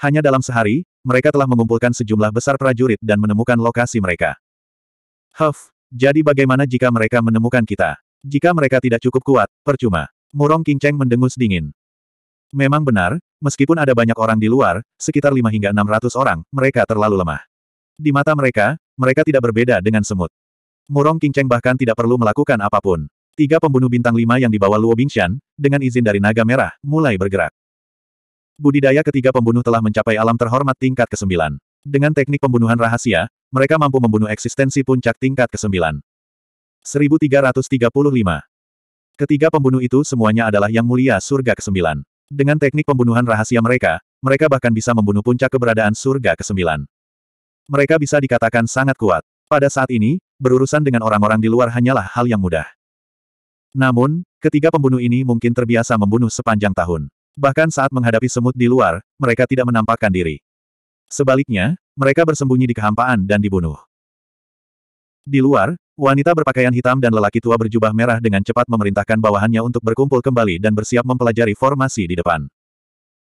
Hanya dalam sehari, mereka telah mengumpulkan sejumlah besar prajurit dan menemukan lokasi mereka. Huff, jadi bagaimana jika mereka menemukan kita? Jika mereka tidak cukup kuat, percuma. Murong Kinceng mendengus dingin. Memang benar, meskipun ada banyak orang di luar, sekitar 5 hingga 600 orang, mereka terlalu lemah. Di mata mereka, mereka tidak berbeda dengan semut. Murong Kinceng bahkan tidak perlu melakukan apapun. Tiga pembunuh bintang lima yang dibawa Luo Bingshan, dengan izin dari naga merah, mulai bergerak budidaya ketiga pembunuh telah mencapai alam terhormat tingkat ke-9. Dengan teknik pembunuhan rahasia, mereka mampu membunuh eksistensi puncak tingkat ke-9. 1335. Ketiga pembunuh itu semuanya adalah yang mulia surga ke-9. Dengan teknik pembunuhan rahasia mereka, mereka bahkan bisa membunuh puncak keberadaan surga ke-9. Mereka bisa dikatakan sangat kuat. Pada saat ini, berurusan dengan orang-orang di luar hanyalah hal yang mudah. Namun, ketiga pembunuh ini mungkin terbiasa membunuh sepanjang tahun. Bahkan saat menghadapi semut di luar, mereka tidak menampakkan diri. Sebaliknya, mereka bersembunyi di kehampaan dan dibunuh. Di luar, wanita berpakaian hitam dan lelaki tua berjubah merah dengan cepat memerintahkan bawahannya untuk berkumpul kembali dan bersiap mempelajari formasi di depan.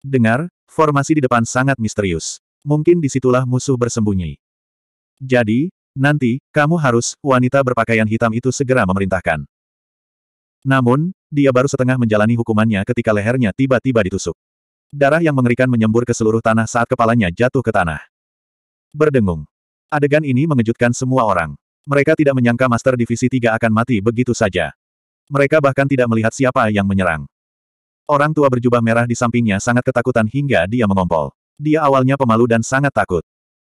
Dengar, formasi di depan sangat misterius. Mungkin disitulah musuh bersembunyi. Jadi, nanti, kamu harus, wanita berpakaian hitam itu segera memerintahkan. Namun, dia baru setengah menjalani hukumannya ketika lehernya tiba-tiba ditusuk. Darah yang mengerikan menyembur ke seluruh tanah saat kepalanya jatuh ke tanah. Berdengung. Adegan ini mengejutkan semua orang. Mereka tidak menyangka Master Divisi 3 akan mati begitu saja. Mereka bahkan tidak melihat siapa yang menyerang. Orang tua berjubah merah di sampingnya sangat ketakutan hingga dia mengompol. Dia awalnya pemalu dan sangat takut.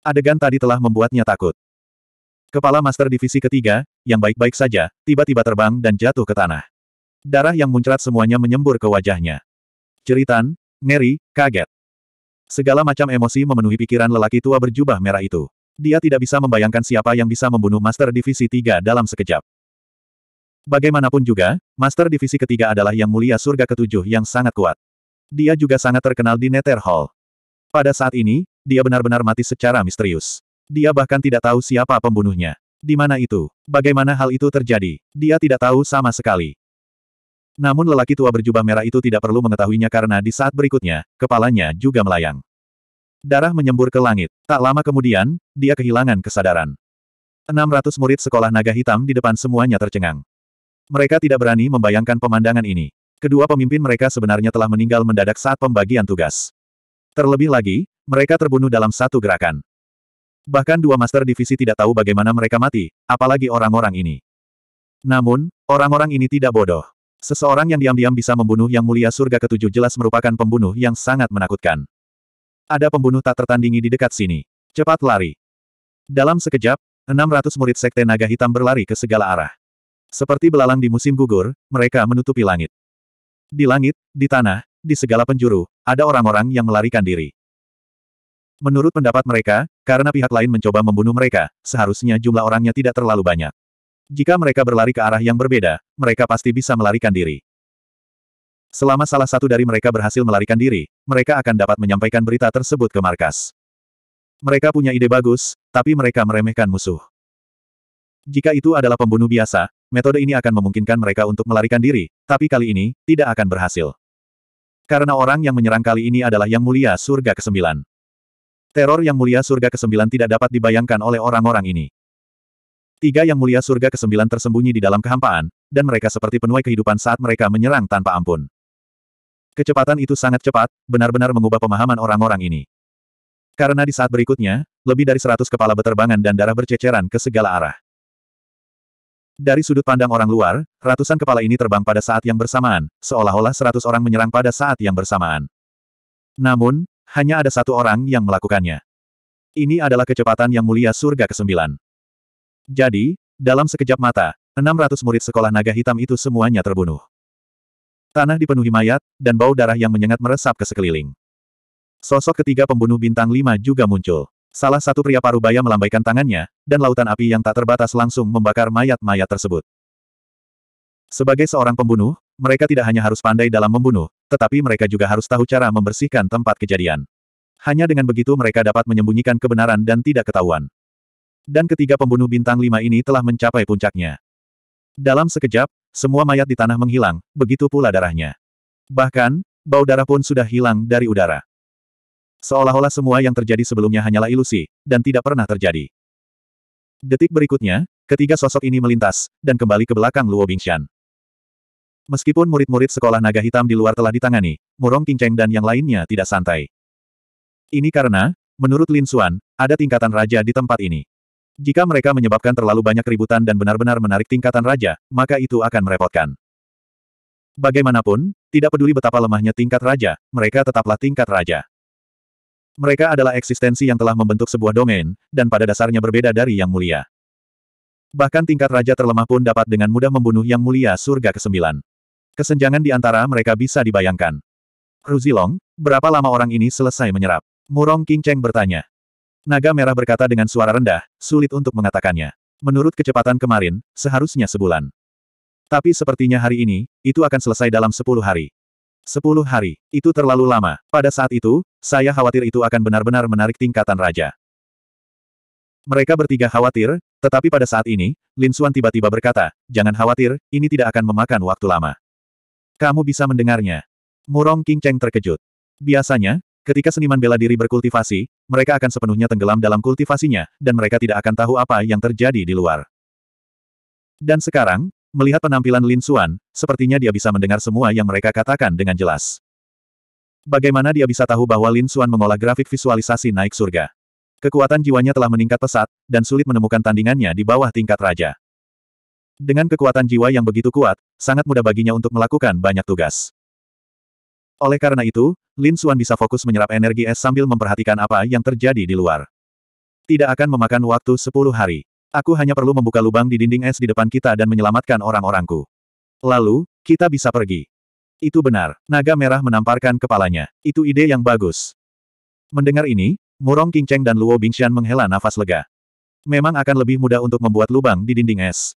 Adegan tadi telah membuatnya takut. Kepala Master Divisi ketiga, yang baik-baik saja, tiba-tiba terbang dan jatuh ke tanah. Darah yang muncrat semuanya menyembur ke wajahnya. Ceritan, ngeri, kaget. Segala macam emosi memenuhi pikiran lelaki tua berjubah merah itu. Dia tidak bisa membayangkan siapa yang bisa membunuh Master Divisi 3 dalam sekejap. Bagaimanapun juga, Master Divisi ketiga adalah yang mulia surga ketujuh yang sangat kuat. Dia juga sangat terkenal di Nether Hall. Pada saat ini, dia benar-benar mati secara misterius. Dia bahkan tidak tahu siapa pembunuhnya. Di mana itu? Bagaimana hal itu terjadi? Dia tidak tahu sama sekali. Namun lelaki tua berjubah merah itu tidak perlu mengetahuinya karena di saat berikutnya, kepalanya juga melayang. Darah menyembur ke langit. Tak lama kemudian, dia kehilangan kesadaran. 600 murid sekolah naga hitam di depan semuanya tercengang. Mereka tidak berani membayangkan pemandangan ini. Kedua pemimpin mereka sebenarnya telah meninggal mendadak saat pembagian tugas. Terlebih lagi, mereka terbunuh dalam satu gerakan. Bahkan dua master divisi tidak tahu bagaimana mereka mati, apalagi orang-orang ini. Namun, orang-orang ini tidak bodoh. Seseorang yang diam-diam bisa membunuh yang mulia surga ketujuh jelas merupakan pembunuh yang sangat menakutkan. Ada pembunuh tak tertandingi di dekat sini. Cepat lari. Dalam sekejap, 600 murid sekte naga hitam berlari ke segala arah. Seperti belalang di musim gugur, mereka menutupi langit. Di langit, di tanah, di segala penjuru, ada orang-orang yang melarikan diri. Menurut pendapat mereka, karena pihak lain mencoba membunuh mereka, seharusnya jumlah orangnya tidak terlalu banyak. Jika mereka berlari ke arah yang berbeda, mereka pasti bisa melarikan diri. Selama salah satu dari mereka berhasil melarikan diri, mereka akan dapat menyampaikan berita tersebut ke markas. Mereka punya ide bagus, tapi mereka meremehkan musuh. Jika itu adalah pembunuh biasa, metode ini akan memungkinkan mereka untuk melarikan diri, tapi kali ini, tidak akan berhasil. Karena orang yang menyerang kali ini adalah Yang Mulia Surga ke-9. Teror Yang Mulia Surga ke-9 tidak dapat dibayangkan oleh orang-orang ini. Tiga yang mulia surga kesembilan tersembunyi di dalam kehampaan, dan mereka seperti penuai kehidupan saat mereka menyerang tanpa ampun. Kecepatan itu sangat cepat, benar-benar mengubah pemahaman orang-orang ini. Karena di saat berikutnya, lebih dari seratus kepala beterbangan dan darah berceceran ke segala arah. Dari sudut pandang orang luar, ratusan kepala ini terbang pada saat yang bersamaan, seolah-olah seratus orang menyerang pada saat yang bersamaan. Namun, hanya ada satu orang yang melakukannya. Ini adalah kecepatan yang mulia surga ke-9. Jadi, dalam sekejap mata, 600 murid sekolah naga hitam itu semuanya terbunuh. Tanah dipenuhi mayat, dan bau darah yang menyengat meresap ke sekeliling. Sosok ketiga pembunuh bintang lima juga muncul. Salah satu pria parubaya melambaikan tangannya, dan lautan api yang tak terbatas langsung membakar mayat-mayat tersebut. Sebagai seorang pembunuh, mereka tidak hanya harus pandai dalam membunuh, tetapi mereka juga harus tahu cara membersihkan tempat kejadian. Hanya dengan begitu mereka dapat menyembunyikan kebenaran dan tidak ketahuan. Dan ketiga pembunuh bintang lima ini telah mencapai puncaknya. Dalam sekejap, semua mayat di tanah menghilang, begitu pula darahnya. Bahkan, bau darah pun sudah hilang dari udara. Seolah-olah semua yang terjadi sebelumnya hanyalah ilusi, dan tidak pernah terjadi. Detik berikutnya, ketiga sosok ini melintas, dan kembali ke belakang Luo Bingshan. Meskipun murid-murid sekolah naga hitam di luar telah ditangani, Murong Qingcheng dan yang lainnya tidak santai. Ini karena, menurut Lin Xuan, ada tingkatan raja di tempat ini. Jika mereka menyebabkan terlalu banyak keributan dan benar-benar menarik tingkatan raja, maka itu akan merepotkan. Bagaimanapun, tidak peduli betapa lemahnya tingkat raja, mereka tetaplah tingkat raja. Mereka adalah eksistensi yang telah membentuk sebuah domain, dan pada dasarnya berbeda dari yang mulia. Bahkan tingkat raja terlemah pun dapat dengan mudah membunuh yang mulia surga ke-9. Kesenjangan di antara mereka bisa dibayangkan. Ruzilong, berapa lama orang ini selesai menyerap? Murong King Cheng bertanya. Naga Merah berkata dengan suara rendah, sulit untuk mengatakannya. Menurut kecepatan kemarin, seharusnya sebulan. Tapi sepertinya hari ini, itu akan selesai dalam sepuluh hari. Sepuluh hari, itu terlalu lama. Pada saat itu, saya khawatir itu akan benar-benar menarik tingkatan raja. Mereka bertiga khawatir, tetapi pada saat ini, Lin Xuan tiba-tiba berkata, jangan khawatir, ini tidak akan memakan waktu lama. Kamu bisa mendengarnya. Murong King Cheng terkejut. Biasanya, Ketika seniman bela diri berkultivasi, mereka akan sepenuhnya tenggelam dalam kultivasinya, dan mereka tidak akan tahu apa yang terjadi di luar. Dan sekarang, melihat penampilan Lin Xuan, sepertinya dia bisa mendengar semua yang mereka katakan dengan jelas. Bagaimana dia bisa tahu bahwa Lin Xuan mengolah grafik visualisasi naik surga? Kekuatan jiwanya telah meningkat pesat, dan sulit menemukan tandingannya di bawah tingkat raja. Dengan kekuatan jiwa yang begitu kuat, sangat mudah baginya untuk melakukan banyak tugas. Oleh karena itu, Lin Xuan bisa fokus menyerap energi es sambil memperhatikan apa yang terjadi di luar. Tidak akan memakan waktu 10 hari. Aku hanya perlu membuka lubang di dinding es di depan kita dan menyelamatkan orang-orangku. Lalu, kita bisa pergi. Itu benar, naga merah menamparkan kepalanya. Itu ide yang bagus. Mendengar ini, Murong Qingcheng dan Luo Bingxian menghela nafas lega. Memang akan lebih mudah untuk membuat lubang di dinding es.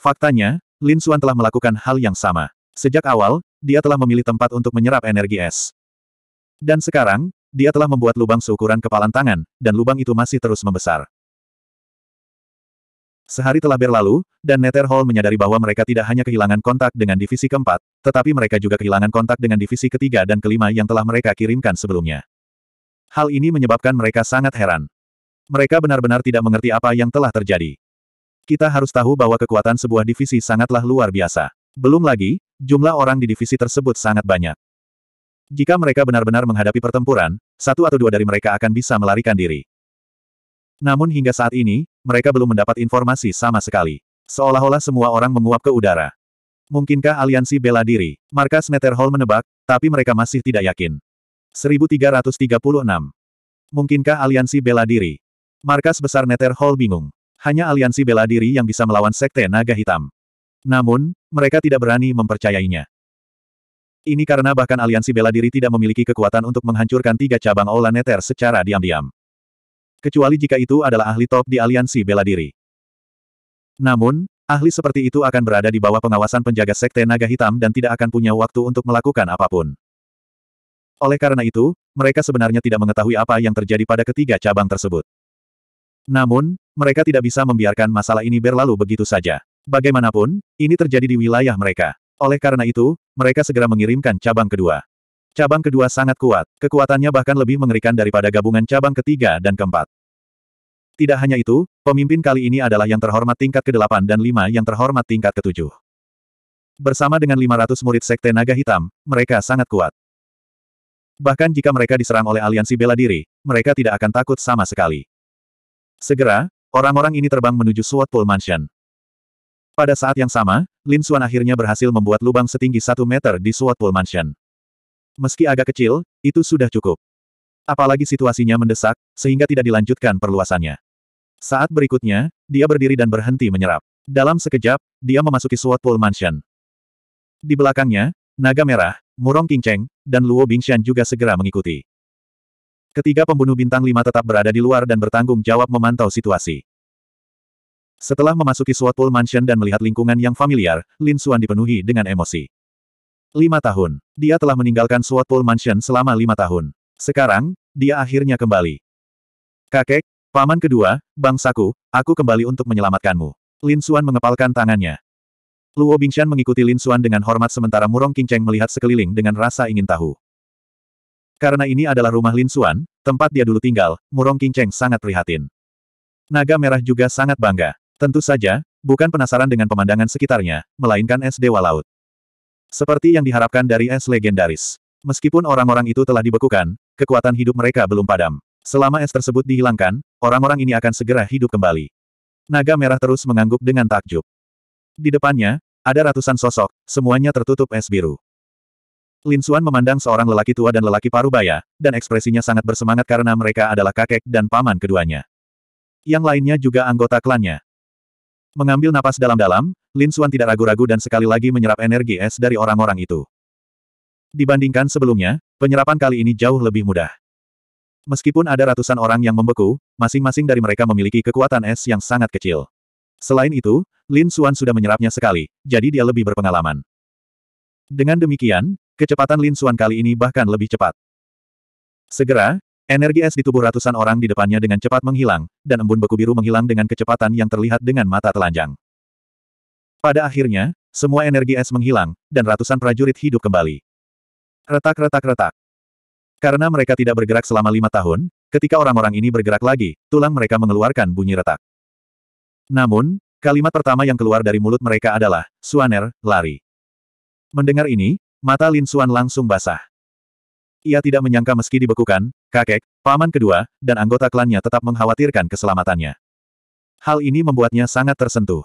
Faktanya, Lin Xuan telah melakukan hal yang sama. Sejak awal, dia telah memilih tempat untuk menyerap energi es. Dan sekarang, dia telah membuat lubang seukuran kepalan tangan, dan lubang itu masih terus membesar. Sehari telah berlalu, dan Netter Hall menyadari bahwa mereka tidak hanya kehilangan kontak dengan divisi keempat, tetapi mereka juga kehilangan kontak dengan divisi ketiga dan kelima yang telah mereka kirimkan sebelumnya. Hal ini menyebabkan mereka sangat heran. Mereka benar-benar tidak mengerti apa yang telah terjadi. Kita harus tahu bahwa kekuatan sebuah divisi sangatlah luar biasa. Belum lagi, jumlah orang di divisi tersebut sangat banyak. Jika mereka benar-benar menghadapi pertempuran, satu atau dua dari mereka akan bisa melarikan diri. Namun hingga saat ini, mereka belum mendapat informasi sama sekali. Seolah-olah semua orang menguap ke udara. Mungkinkah aliansi bela diri? Markas Netherhall menebak, tapi mereka masih tidak yakin. 1336. Mungkinkah aliansi bela diri? Markas besar Netherhall bingung. Hanya aliansi bela diri yang bisa melawan sekte naga hitam. Namun, mereka tidak berani mempercayainya. Ini karena bahkan aliansi bela diri tidak memiliki kekuatan untuk menghancurkan tiga cabang Aula Neter secara diam-diam. Kecuali jika itu adalah ahli top di aliansi bela diri. Namun, ahli seperti itu akan berada di bawah pengawasan penjaga Sekte Naga Hitam dan tidak akan punya waktu untuk melakukan apapun. Oleh karena itu, mereka sebenarnya tidak mengetahui apa yang terjadi pada ketiga cabang tersebut. Namun, mereka tidak bisa membiarkan masalah ini berlalu begitu saja. Bagaimanapun, ini terjadi di wilayah mereka. Oleh karena itu, mereka segera mengirimkan cabang kedua. Cabang kedua sangat kuat, kekuatannya bahkan lebih mengerikan daripada gabungan cabang ketiga dan keempat. Tidak hanya itu, pemimpin kali ini adalah yang terhormat tingkat ke-8 dan lima yang terhormat tingkat ke-7. Bersama dengan 500 murid Sekte Naga Hitam, mereka sangat kuat. Bahkan jika mereka diserang oleh aliansi bela diri, mereka tidak akan takut sama sekali. Segera, orang-orang ini terbang menuju SWAT Mansion. Pada saat yang sama, Lin Xuan akhirnya berhasil membuat lubang setinggi satu meter di suatu Pool Mansion. Meski agak kecil, itu sudah cukup. Apalagi situasinya mendesak, sehingga tidak dilanjutkan perluasannya. Saat berikutnya, dia berdiri dan berhenti menyerap. Dalam sekejap, dia memasuki suatu Pool Mansion. Di belakangnya, Naga Merah, Murong Qingcheng, dan Luo Bingshan juga segera mengikuti. Ketiga pembunuh bintang lima tetap berada di luar dan bertanggung jawab memantau situasi. Setelah memasuki Swatpool Mansion dan melihat lingkungan yang familiar, Lin Xuan dipenuhi dengan emosi. Lima tahun. Dia telah meninggalkan Swatpool Mansion selama lima tahun. Sekarang, dia akhirnya kembali. Kakek, paman kedua, bangsaku, aku kembali untuk menyelamatkanmu. Lin Xuan mengepalkan tangannya. Luo Bingshan mengikuti Lin Xuan dengan hormat sementara Murong Qingcheng melihat sekeliling dengan rasa ingin tahu. Karena ini adalah rumah Lin Xuan, tempat dia dulu tinggal, Murong Qingcheng sangat prihatin. Naga Merah juga sangat bangga. Tentu saja, bukan penasaran dengan pemandangan sekitarnya, melainkan es dewa laut. Seperti yang diharapkan dari es legendaris. Meskipun orang-orang itu telah dibekukan, kekuatan hidup mereka belum padam. Selama es tersebut dihilangkan, orang-orang ini akan segera hidup kembali. Naga merah terus mengangguk dengan takjub. Di depannya, ada ratusan sosok, semuanya tertutup es biru. Lin Xuan memandang seorang lelaki tua dan lelaki parubaya, dan ekspresinya sangat bersemangat karena mereka adalah kakek dan paman keduanya. Yang lainnya juga anggota klannya. Mengambil napas dalam-dalam, Lin Xuan tidak ragu-ragu dan sekali lagi menyerap energi es dari orang-orang itu. Dibandingkan sebelumnya, penyerapan kali ini jauh lebih mudah. Meskipun ada ratusan orang yang membeku, masing-masing dari mereka memiliki kekuatan es yang sangat kecil. Selain itu, Lin Xuan sudah menyerapnya sekali, jadi dia lebih berpengalaman. Dengan demikian, kecepatan Lin Xuan kali ini bahkan lebih cepat. Segera, Energi es di tubuh ratusan orang di depannya dengan cepat menghilang, dan embun beku biru menghilang dengan kecepatan yang terlihat dengan mata telanjang. Pada akhirnya, semua energi es menghilang, dan ratusan prajurit hidup kembali. Retak-retak-retak. Karena mereka tidak bergerak selama lima tahun, ketika orang-orang ini bergerak lagi, tulang mereka mengeluarkan bunyi retak. Namun, kalimat pertama yang keluar dari mulut mereka adalah, Suaner, lari. Mendengar ini, mata Lin Suan langsung basah. Ia tidak menyangka meski dibekukan, kakek, paman kedua, dan anggota klannya tetap mengkhawatirkan keselamatannya. Hal ini membuatnya sangat tersentuh.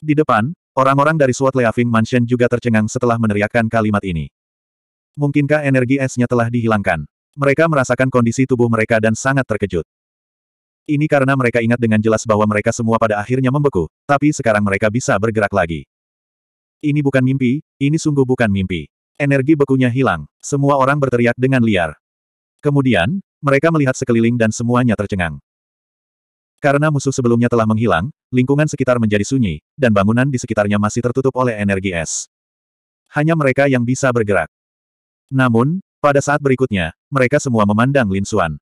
Di depan, orang-orang dari SWAT Leaving Mansion juga tercengang setelah meneriakkan kalimat ini. Mungkinkah energi esnya telah dihilangkan? Mereka merasakan kondisi tubuh mereka dan sangat terkejut. Ini karena mereka ingat dengan jelas bahwa mereka semua pada akhirnya membeku, tapi sekarang mereka bisa bergerak lagi. Ini bukan mimpi, ini sungguh bukan mimpi. Energi bekunya hilang, semua orang berteriak dengan liar. Kemudian, mereka melihat sekeliling dan semuanya tercengang. Karena musuh sebelumnya telah menghilang, lingkungan sekitar menjadi sunyi, dan bangunan di sekitarnya masih tertutup oleh energi es. Hanya mereka yang bisa bergerak. Namun, pada saat berikutnya, mereka semua memandang Lin Xuan.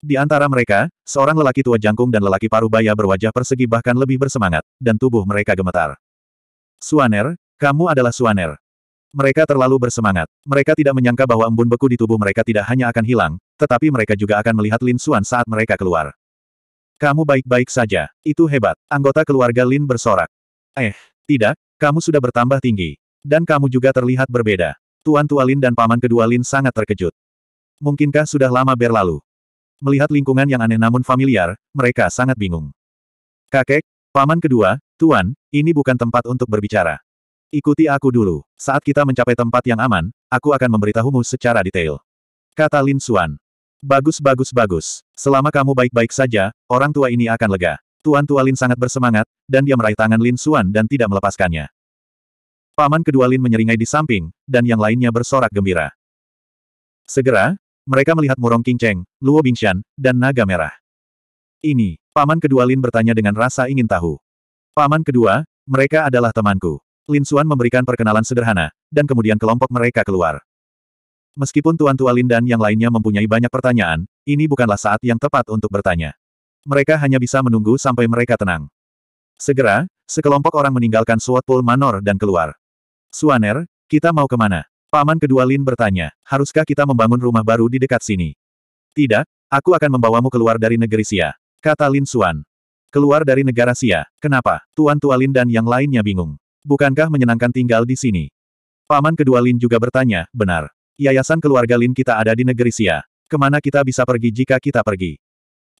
Di antara mereka, seorang lelaki tua jangkung dan lelaki paruh baya berwajah persegi bahkan lebih bersemangat, dan tubuh mereka gemetar. Suaner, kamu adalah Suaner. Mereka terlalu bersemangat. Mereka tidak menyangka bahwa embun beku di tubuh mereka tidak hanya akan hilang, tetapi mereka juga akan melihat Lin Xuan saat mereka keluar. Kamu baik-baik saja. Itu hebat. Anggota keluarga Lin bersorak. Eh, tidak, kamu sudah bertambah tinggi. Dan kamu juga terlihat berbeda. Tuan Tua Lin dan paman kedua Lin sangat terkejut. Mungkinkah sudah lama berlalu? Melihat lingkungan yang aneh namun familiar, mereka sangat bingung. Kakek, paman kedua, Tuan, ini bukan tempat untuk berbicara. Ikuti aku dulu. Saat kita mencapai tempat yang aman, aku akan memberitahumu secara detail. Kata Lin Xuan. Bagus bagus bagus. Selama kamu baik-baik saja, orang tua ini akan lega. Tuan tua Lin sangat bersemangat, dan dia meraih tangan Lin Suan dan tidak melepaskannya. Paman kedua Lin menyeringai di samping, dan yang lainnya bersorak gembira. Segera, mereka melihat Murong Qingcheng, Luo Bingshan, dan Naga Merah. Ini, paman kedua Lin bertanya dengan rasa ingin tahu. Paman kedua, mereka adalah temanku. Lin Xuan memberikan perkenalan sederhana, dan kemudian kelompok mereka keluar. Meskipun Tuan Tua Lin dan yang lainnya mempunyai banyak pertanyaan, ini bukanlah saat yang tepat untuk bertanya. Mereka hanya bisa menunggu sampai mereka tenang. Segera, sekelompok orang meninggalkan SWAT pool Manor dan keluar. Suaner, kita mau kemana? Paman kedua Lin bertanya, haruskah kita membangun rumah baru di dekat sini? Tidak, aku akan membawamu keluar dari negeri Sia. Kata Lin Suan. Keluar dari negara Sia, kenapa? Tuan Tua Lin dan yang lainnya bingung. Bukankah menyenangkan tinggal di sini? Paman kedua Lin juga bertanya, benar. Yayasan keluarga Lin kita ada di negeri Sia. Kemana kita bisa pergi jika kita pergi?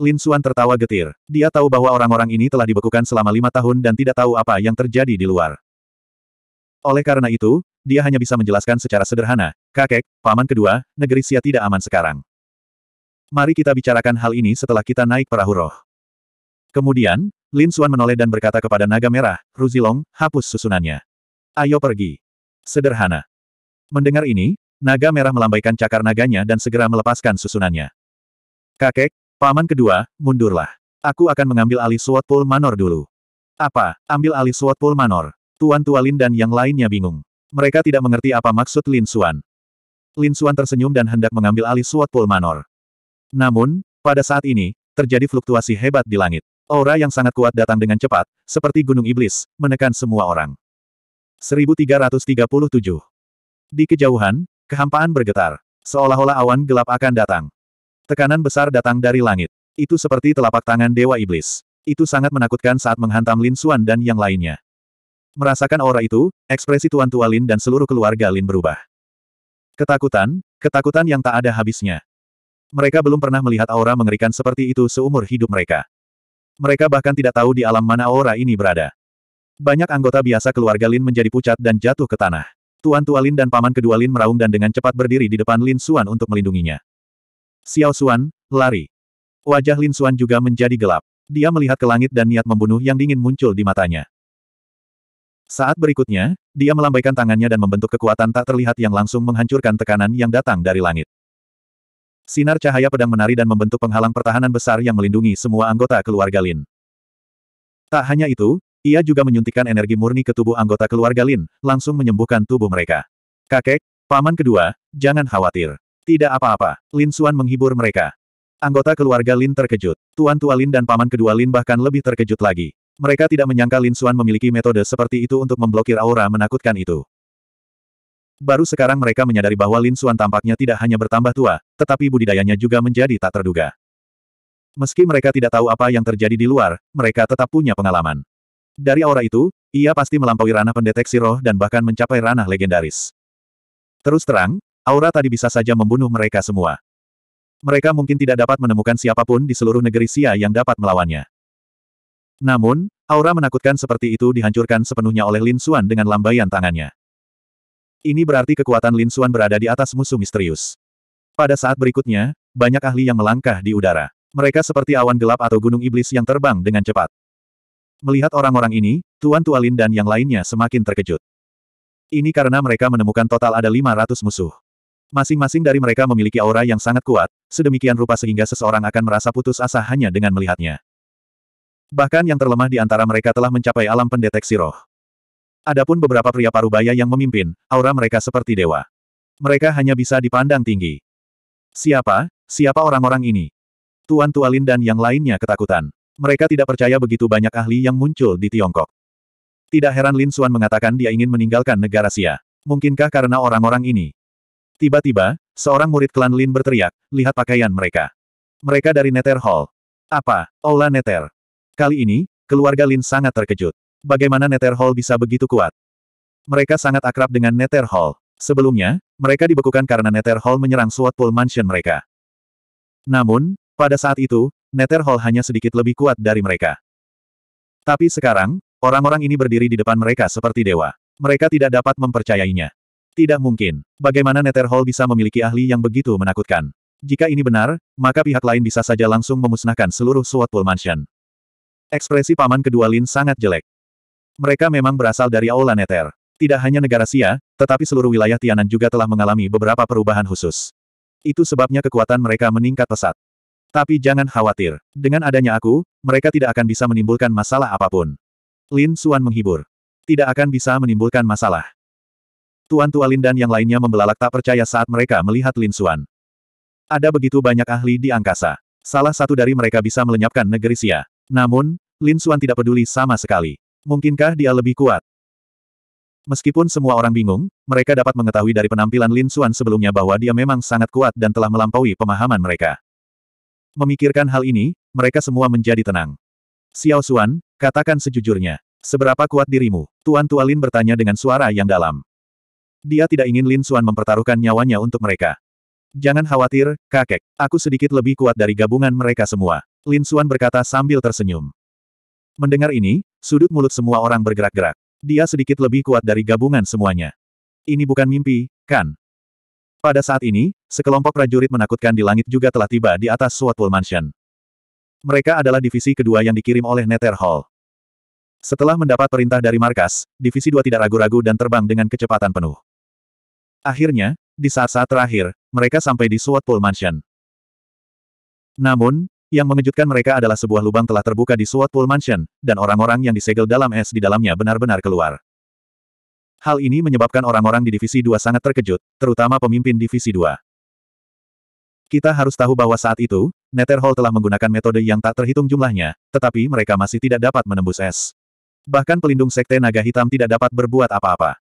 Lin Suan tertawa getir. Dia tahu bahwa orang-orang ini telah dibekukan selama lima tahun dan tidak tahu apa yang terjadi di luar. Oleh karena itu, dia hanya bisa menjelaskan secara sederhana, kakek, paman kedua, negeri Sia tidak aman sekarang. Mari kita bicarakan hal ini setelah kita naik perahu roh. Kemudian, Lin Suan menoleh dan berkata kepada naga merah, Ruzilong, hapus susunannya. Ayo pergi. Sederhana. Mendengar ini, naga merah melambaikan cakar naganya dan segera melepaskan susunannya. Kakek, paman kedua, mundurlah. Aku akan mengambil alih SWAT pool Manor dulu. Apa, ambil alih SWAT pool Manor? Tuan Tua Lin dan yang lainnya bingung. Mereka tidak mengerti apa maksud Lin Suan. Lin Suan tersenyum dan hendak mengambil alih SWAT pool Manor. Namun, pada saat ini, terjadi fluktuasi hebat di langit. Aura yang sangat kuat datang dengan cepat, seperti gunung iblis, menekan semua orang. 1337 Di kejauhan, kehampaan bergetar. Seolah-olah awan gelap akan datang. Tekanan besar datang dari langit. Itu seperti telapak tangan Dewa Iblis. Itu sangat menakutkan saat menghantam Lin Xuan dan yang lainnya. Merasakan aura itu, ekspresi Tuan Tua Lin dan seluruh keluarga Lin berubah. Ketakutan, ketakutan yang tak ada habisnya. Mereka belum pernah melihat aura mengerikan seperti itu seumur hidup mereka. Mereka bahkan tidak tahu di alam mana aura ini berada. Banyak anggota biasa keluarga Lin menjadi pucat dan jatuh ke tanah. Tuan Tua Lin dan paman kedua Lin meraung dan dengan cepat berdiri di depan Lin Suan untuk melindunginya. Xiao Xuan, lari. Wajah Lin Suan juga menjadi gelap. Dia melihat ke langit dan niat membunuh yang dingin muncul di matanya. Saat berikutnya, dia melambaikan tangannya dan membentuk kekuatan tak terlihat yang langsung menghancurkan tekanan yang datang dari langit. Sinar cahaya pedang menari dan membentuk penghalang pertahanan besar yang melindungi semua anggota keluarga Lin. Tak hanya itu, ia juga menyuntikkan energi murni ke tubuh anggota keluarga Lin, langsung menyembuhkan tubuh mereka. Kakek, paman kedua, jangan khawatir. Tidak apa-apa, Lin Xuan menghibur mereka. Anggota keluarga Lin terkejut. Tuan tua Lin dan paman kedua Lin bahkan lebih terkejut lagi. Mereka tidak menyangka Lin Xuan memiliki metode seperti itu untuk memblokir aura menakutkan itu. Baru sekarang mereka menyadari bahwa Lin Xuan tampaknya tidak hanya bertambah tua, tetapi budidayanya juga menjadi tak terduga. Meski mereka tidak tahu apa yang terjadi di luar, mereka tetap punya pengalaman. Dari aura itu, ia pasti melampaui ranah pendeteksi roh dan bahkan mencapai ranah legendaris. Terus terang, aura tadi bisa saja membunuh mereka semua. Mereka mungkin tidak dapat menemukan siapapun di seluruh negeri Sia yang dapat melawannya. Namun, aura menakutkan seperti itu dihancurkan sepenuhnya oleh Lin Xuan dengan lambaian tangannya. Ini berarti kekuatan Lin Xuan berada di atas musuh misterius. Pada saat berikutnya, banyak ahli yang melangkah di udara. Mereka seperti awan gelap atau gunung iblis yang terbang dengan cepat. Melihat orang-orang ini, Tuan Tua Lin dan yang lainnya semakin terkejut. Ini karena mereka menemukan total ada 500 musuh. Masing-masing dari mereka memiliki aura yang sangat kuat, sedemikian rupa sehingga seseorang akan merasa putus asa hanya dengan melihatnya. Bahkan yang terlemah di antara mereka telah mencapai alam pendeteksi roh. Adapun beberapa pria parubaya yang memimpin, aura mereka seperti dewa. Mereka hanya bisa dipandang tinggi. Siapa? Siapa orang-orang ini? Tuan Tualin dan yang lainnya ketakutan. Mereka tidak percaya begitu banyak ahli yang muncul di Tiongkok. Tidak heran Lin Xuan mengatakan dia ingin meninggalkan negara Sia. Mungkinkah karena orang-orang ini? Tiba-tiba, seorang murid klan Lin berteriak, lihat pakaian mereka. Mereka dari Nether Hall. Apa? olah Nether. Kali ini, keluarga Lin sangat terkejut bagaimana Nether Hall bisa begitu kuat. Mereka sangat akrab dengan Nether Hall. Sebelumnya, mereka dibekukan karena Nether Hall menyerang SWAT Pool Mansion mereka. Namun, pada saat itu, Nether Hall hanya sedikit lebih kuat dari mereka. Tapi sekarang, orang-orang ini berdiri di depan mereka seperti dewa. Mereka tidak dapat mempercayainya. Tidak mungkin. Bagaimana Nether Hall bisa memiliki ahli yang begitu menakutkan? Jika ini benar, maka pihak lain bisa saja langsung memusnahkan seluruh SWAT Pool Mansion. Ekspresi paman kedua Lin sangat jelek. Mereka memang berasal dari Aula Neter. Tidak hanya negara Sia, tetapi seluruh wilayah Tianan juga telah mengalami beberapa perubahan khusus. Itu sebabnya kekuatan mereka meningkat pesat. Tapi jangan khawatir. Dengan adanya aku, mereka tidak akan bisa menimbulkan masalah apapun. Lin Suan menghibur. Tidak akan bisa menimbulkan masalah. Tuan Tua Lin dan yang lainnya membelalak tak percaya saat mereka melihat Lin Suan. Ada begitu banyak ahli di angkasa. Salah satu dari mereka bisa melenyapkan negeri Sia. Namun, Lin Suan tidak peduli sama sekali. Mungkinkah dia lebih kuat? Meskipun semua orang bingung, mereka dapat mengetahui dari penampilan Lin Xuan sebelumnya bahwa dia memang sangat kuat dan telah melampaui pemahaman mereka. Memikirkan hal ini, mereka semua menjadi tenang. Xiao Xuan, katakan sejujurnya. Seberapa kuat dirimu? Tuan Tua Lin bertanya dengan suara yang dalam. Dia tidak ingin Lin Xuan mempertaruhkan nyawanya untuk mereka. Jangan khawatir, kakek. Aku sedikit lebih kuat dari gabungan mereka semua. Lin Xuan berkata sambil tersenyum. Mendengar ini, sudut mulut semua orang bergerak-gerak. Dia sedikit lebih kuat dari gabungan semuanya. Ini bukan mimpi, kan? Pada saat ini, sekelompok prajurit menakutkan di langit juga telah tiba di atas Swatpool Mansion. Mereka adalah divisi kedua yang dikirim oleh Nether Hall. Setelah mendapat perintah dari markas, divisi dua tidak ragu-ragu dan terbang dengan kecepatan penuh. Akhirnya, di saat-saat terakhir, mereka sampai di Swatpool Mansion. Namun, yang mengejutkan mereka adalah sebuah lubang telah terbuka di SWAT Pool Mansion, dan orang-orang yang disegel dalam es di dalamnya benar-benar keluar. Hal ini menyebabkan orang-orang di Divisi 2 sangat terkejut, terutama pemimpin Divisi 2. Kita harus tahu bahwa saat itu, Netherhall telah menggunakan metode yang tak terhitung jumlahnya, tetapi mereka masih tidak dapat menembus es. Bahkan pelindung sekte naga hitam tidak dapat berbuat apa-apa.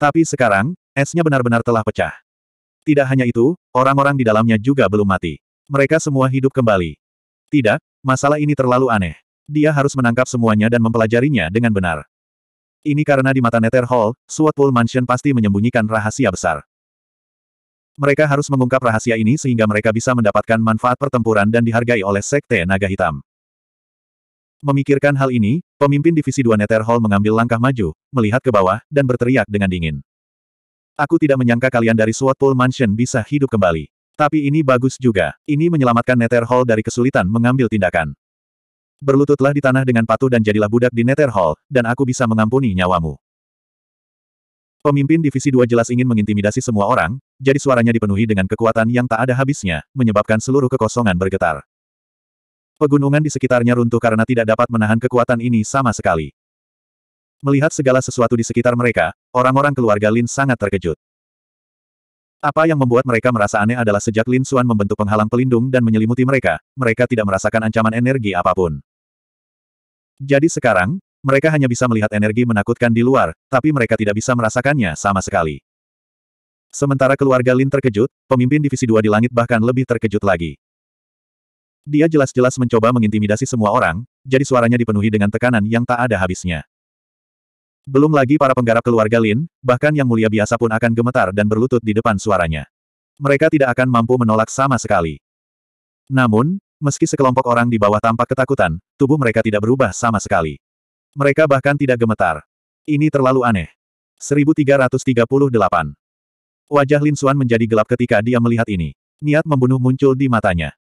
Tapi sekarang, esnya benar-benar telah pecah. Tidak hanya itu, orang-orang di dalamnya juga belum mati. Mereka semua hidup kembali. Tidak, masalah ini terlalu aneh. Dia harus menangkap semuanya dan mempelajarinya dengan benar. Ini karena di mata Nether Hall, Swordpool Mansion pasti menyembunyikan rahasia besar. Mereka harus mengungkap rahasia ini sehingga mereka bisa mendapatkan manfaat pertempuran dan dihargai oleh Sekte Naga Hitam. Memikirkan hal ini, pemimpin Divisi 2 Nether Hall mengambil langkah maju, melihat ke bawah, dan berteriak dengan dingin. Aku tidak menyangka kalian dari Swatpool Mansion bisa hidup kembali. Tapi ini bagus juga. Ini menyelamatkan Nether Hall dari kesulitan mengambil tindakan. Berlututlah di tanah dengan patuh dan jadilah budak di Nether Hall, dan aku bisa mengampuni nyawamu. Pemimpin Divisi 2 jelas ingin mengintimidasi semua orang, jadi suaranya dipenuhi dengan kekuatan yang tak ada habisnya, menyebabkan seluruh kekosongan bergetar. Pegunungan di sekitarnya runtuh karena tidak dapat menahan kekuatan ini sama sekali. Melihat segala sesuatu di sekitar mereka, orang-orang keluarga Lin sangat terkejut. Apa yang membuat mereka merasa aneh adalah sejak Lin Xuan membentuk penghalang pelindung dan menyelimuti mereka, mereka tidak merasakan ancaman energi apapun. Jadi sekarang, mereka hanya bisa melihat energi menakutkan di luar, tapi mereka tidak bisa merasakannya sama sekali. Sementara keluarga Lin terkejut, pemimpin Divisi 2 di langit bahkan lebih terkejut lagi. Dia jelas-jelas mencoba mengintimidasi semua orang, jadi suaranya dipenuhi dengan tekanan yang tak ada habisnya. Belum lagi para penggarap keluarga Lin, bahkan yang mulia biasa pun akan gemetar dan berlutut di depan suaranya. Mereka tidak akan mampu menolak sama sekali. Namun, meski sekelompok orang di bawah tampak ketakutan, tubuh mereka tidak berubah sama sekali. Mereka bahkan tidak gemetar. Ini terlalu aneh. 1338 Wajah Lin Xuan menjadi gelap ketika dia melihat ini. Niat membunuh muncul di matanya.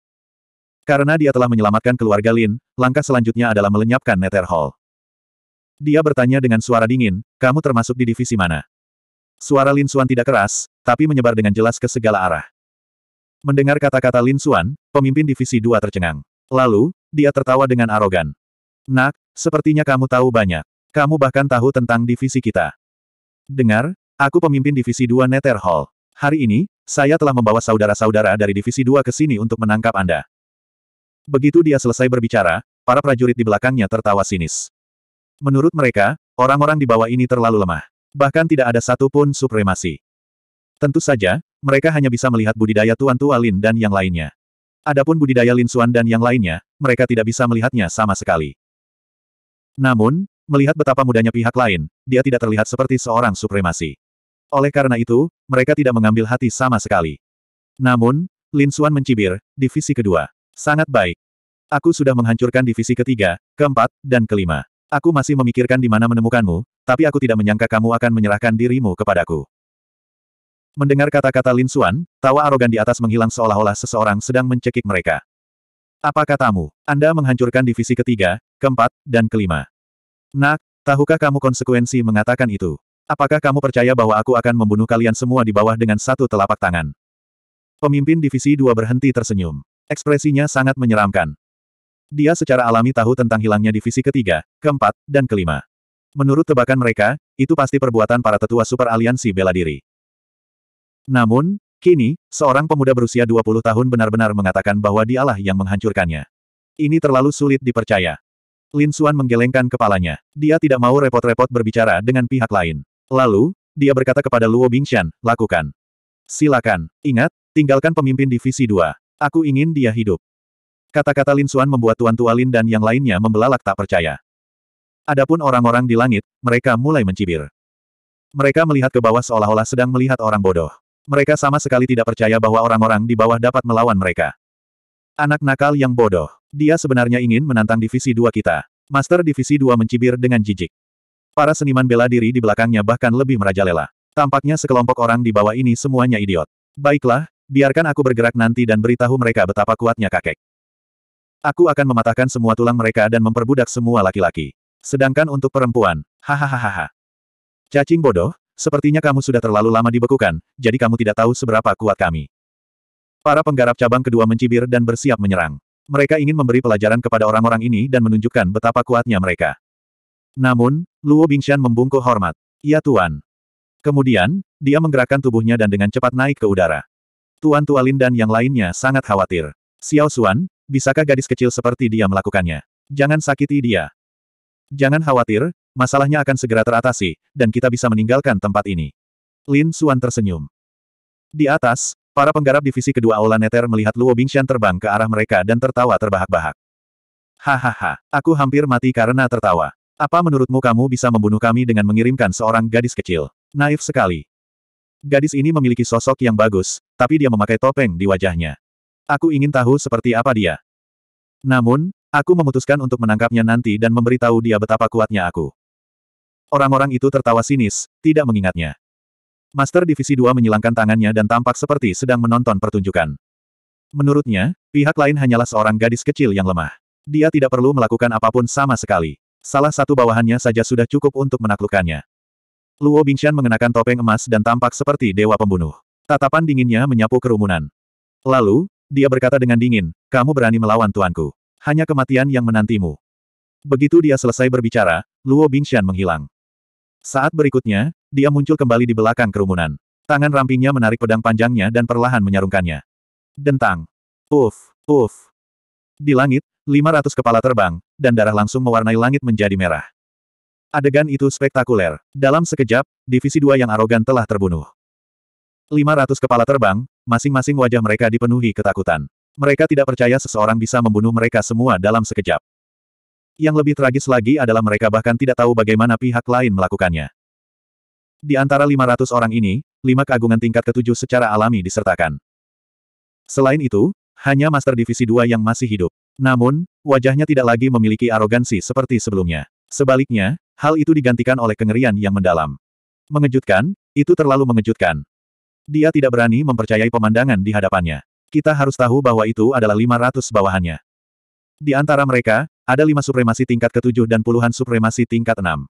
Karena dia telah menyelamatkan keluarga Lin, langkah selanjutnya adalah melenyapkan Nether Hall. Dia bertanya dengan suara dingin, kamu termasuk di divisi mana? Suara Lin Suan tidak keras, tapi menyebar dengan jelas ke segala arah. Mendengar kata-kata Lin Suan, pemimpin divisi dua tercengang. Lalu, dia tertawa dengan arogan. Nak, sepertinya kamu tahu banyak. Kamu bahkan tahu tentang divisi kita. Dengar, aku pemimpin divisi dua Nether Hall. Hari ini, saya telah membawa saudara-saudara dari divisi dua ke sini untuk menangkap Anda. Begitu dia selesai berbicara, para prajurit di belakangnya tertawa sinis. Menurut mereka, orang-orang di bawah ini terlalu lemah. Bahkan tidak ada satu pun supremasi. Tentu saja, mereka hanya bisa melihat budidaya Tuan Tua Lin dan yang lainnya. Adapun budidaya Lin Suan dan yang lainnya, mereka tidak bisa melihatnya sama sekali. Namun, melihat betapa mudahnya pihak lain, dia tidak terlihat seperti seorang supremasi. Oleh karena itu, mereka tidak mengambil hati sama sekali. Namun, Lin Suan mencibir, divisi kedua. Sangat baik. Aku sudah menghancurkan divisi ketiga, keempat, dan kelima. Aku masih memikirkan di mana menemukanmu, tapi aku tidak menyangka kamu akan menyerahkan dirimu kepadaku. Mendengar kata-kata Lin Xuan, tawa arogan di atas menghilang seolah-olah seseorang sedang mencekik mereka. Apa katamu? Anda menghancurkan divisi ketiga, keempat, dan kelima. Nak, tahukah kamu konsekuensi mengatakan itu? Apakah kamu percaya bahwa aku akan membunuh kalian semua di bawah dengan satu telapak tangan? Pemimpin divisi dua berhenti tersenyum. Ekspresinya sangat menyeramkan. Dia secara alami tahu tentang hilangnya divisi ketiga, keempat, dan kelima. Menurut tebakan mereka, itu pasti perbuatan para tetua super aliansi bela diri. Namun, kini, seorang pemuda berusia 20 tahun benar-benar mengatakan bahwa dialah yang menghancurkannya. Ini terlalu sulit dipercaya. Lin Xuan menggelengkan kepalanya. Dia tidak mau repot-repot berbicara dengan pihak lain. Lalu, dia berkata kepada Luo Bingshan, lakukan. Silakan, ingat, tinggalkan pemimpin divisi 2. Aku ingin dia hidup. Kata-kata Lin Xuan membuat Tuan Tua Lin dan yang lainnya membelalak tak percaya. Adapun orang-orang di langit, mereka mulai mencibir. Mereka melihat ke bawah seolah-olah sedang melihat orang bodoh. Mereka sama sekali tidak percaya bahwa orang-orang di bawah dapat melawan mereka. Anak nakal yang bodoh. Dia sebenarnya ingin menantang divisi dua kita. Master divisi dua mencibir dengan jijik. Para seniman bela diri di belakangnya bahkan lebih merajalela. Tampaknya sekelompok orang di bawah ini semuanya idiot. Baiklah, biarkan aku bergerak nanti dan beritahu mereka betapa kuatnya kakek. Aku akan mematahkan semua tulang mereka dan memperbudak semua laki-laki. Sedangkan untuk perempuan, hahaha. Cacing bodoh, sepertinya kamu sudah terlalu lama dibekukan, jadi kamu tidak tahu seberapa kuat kami. Para penggarap cabang kedua mencibir dan bersiap menyerang. Mereka ingin memberi pelajaran kepada orang-orang ini dan menunjukkan betapa kuatnya mereka. Namun, Luo Bingshan membungkuk hormat. Ya Tuan. Kemudian, dia menggerakkan tubuhnya dan dengan cepat naik ke udara. Tuan Tualin dan yang lainnya sangat khawatir. Xiao Xuan, Bisakah gadis kecil seperti dia melakukannya? Jangan sakiti dia. Jangan khawatir, masalahnya akan segera teratasi, dan kita bisa meninggalkan tempat ini. Lin Suan tersenyum. Di atas, para penggarap divisi kedua Aula Neter melihat Luo Bingxian terbang ke arah mereka dan tertawa terbahak-bahak. Hahaha, aku hampir mati karena tertawa. Apa menurutmu kamu bisa membunuh kami dengan mengirimkan seorang gadis kecil? Naif sekali. Gadis ini memiliki sosok yang bagus, tapi dia memakai topeng di wajahnya. Aku ingin tahu seperti apa dia. Namun, aku memutuskan untuk menangkapnya nanti dan memberitahu dia betapa kuatnya aku. Orang-orang itu tertawa sinis, tidak mengingatnya. Master Divisi 2 menyilangkan tangannya dan tampak seperti sedang menonton pertunjukan. Menurutnya, pihak lain hanyalah seorang gadis kecil yang lemah. Dia tidak perlu melakukan apapun sama sekali. Salah satu bawahannya saja sudah cukup untuk menaklukkannya. Luo Bingshan mengenakan topeng emas dan tampak seperti dewa pembunuh. Tatapan dinginnya menyapu kerumunan. Lalu, dia berkata dengan dingin, kamu berani melawan tuanku. Hanya kematian yang menantimu. Begitu dia selesai berbicara, Luo Bingshan menghilang. Saat berikutnya, dia muncul kembali di belakang kerumunan. Tangan rampingnya menarik pedang panjangnya dan perlahan menyarungkannya. Dentang. Uf, uf. Di langit, 500 kepala terbang, dan darah langsung mewarnai langit menjadi merah. Adegan itu spektakuler. Dalam sekejap, divisi dua yang arogan telah terbunuh. 500 kepala terbang, masing-masing wajah mereka dipenuhi ketakutan. Mereka tidak percaya seseorang bisa membunuh mereka semua dalam sekejap. Yang lebih tragis lagi adalah mereka bahkan tidak tahu bagaimana pihak lain melakukannya. Di antara 500 orang ini, lima keagungan tingkat ketujuh secara alami disertakan. Selain itu, hanya Master Divisi 2 yang masih hidup. Namun, wajahnya tidak lagi memiliki arogansi seperti sebelumnya. Sebaliknya, hal itu digantikan oleh kengerian yang mendalam. Mengejutkan, itu terlalu mengejutkan. Dia tidak berani mempercayai pemandangan di hadapannya. Kita harus tahu bahwa itu adalah 500 bawahannya. Di antara mereka, ada lima supremasi tingkat ke-7 dan puluhan supremasi tingkat enam.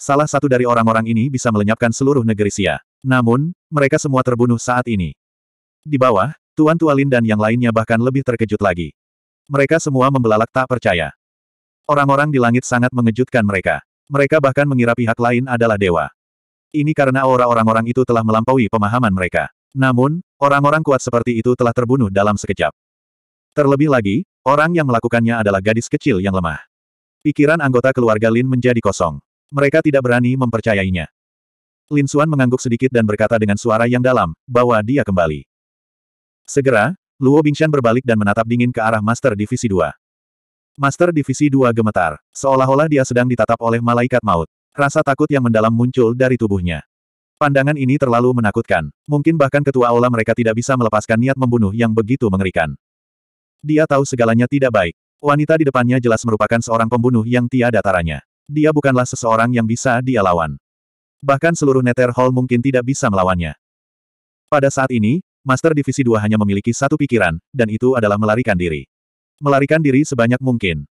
Salah satu dari orang-orang ini bisa melenyapkan seluruh negeri Sia. Namun, mereka semua terbunuh saat ini. Di bawah, Tuan Tualin dan yang lainnya bahkan lebih terkejut lagi. Mereka semua membelalak tak percaya. Orang-orang di langit sangat mengejutkan mereka. Mereka bahkan mengira pihak lain adalah dewa. Ini karena aura orang-orang itu telah melampaui pemahaman mereka. Namun, orang-orang kuat seperti itu telah terbunuh dalam sekejap. Terlebih lagi, orang yang melakukannya adalah gadis kecil yang lemah. Pikiran anggota keluarga Lin menjadi kosong. Mereka tidak berani mempercayainya. Lin Suan mengangguk sedikit dan berkata dengan suara yang dalam, bahwa dia kembali. Segera, Luo Bingshan berbalik dan menatap dingin ke arah Master Divisi 2. Master Divisi 2 gemetar, seolah-olah dia sedang ditatap oleh malaikat maut. Rasa takut yang mendalam muncul dari tubuhnya. Pandangan ini terlalu menakutkan. Mungkin bahkan ketua aula mereka tidak bisa melepaskan niat membunuh yang begitu mengerikan. Dia tahu segalanya tidak baik. Wanita di depannya jelas merupakan seorang pembunuh yang tiada taranya. Dia bukanlah seseorang yang bisa dia lawan. Bahkan seluruh Nether Hall mungkin tidak bisa melawannya. Pada saat ini, Master Divisi 2 hanya memiliki satu pikiran, dan itu adalah melarikan diri. Melarikan diri sebanyak mungkin.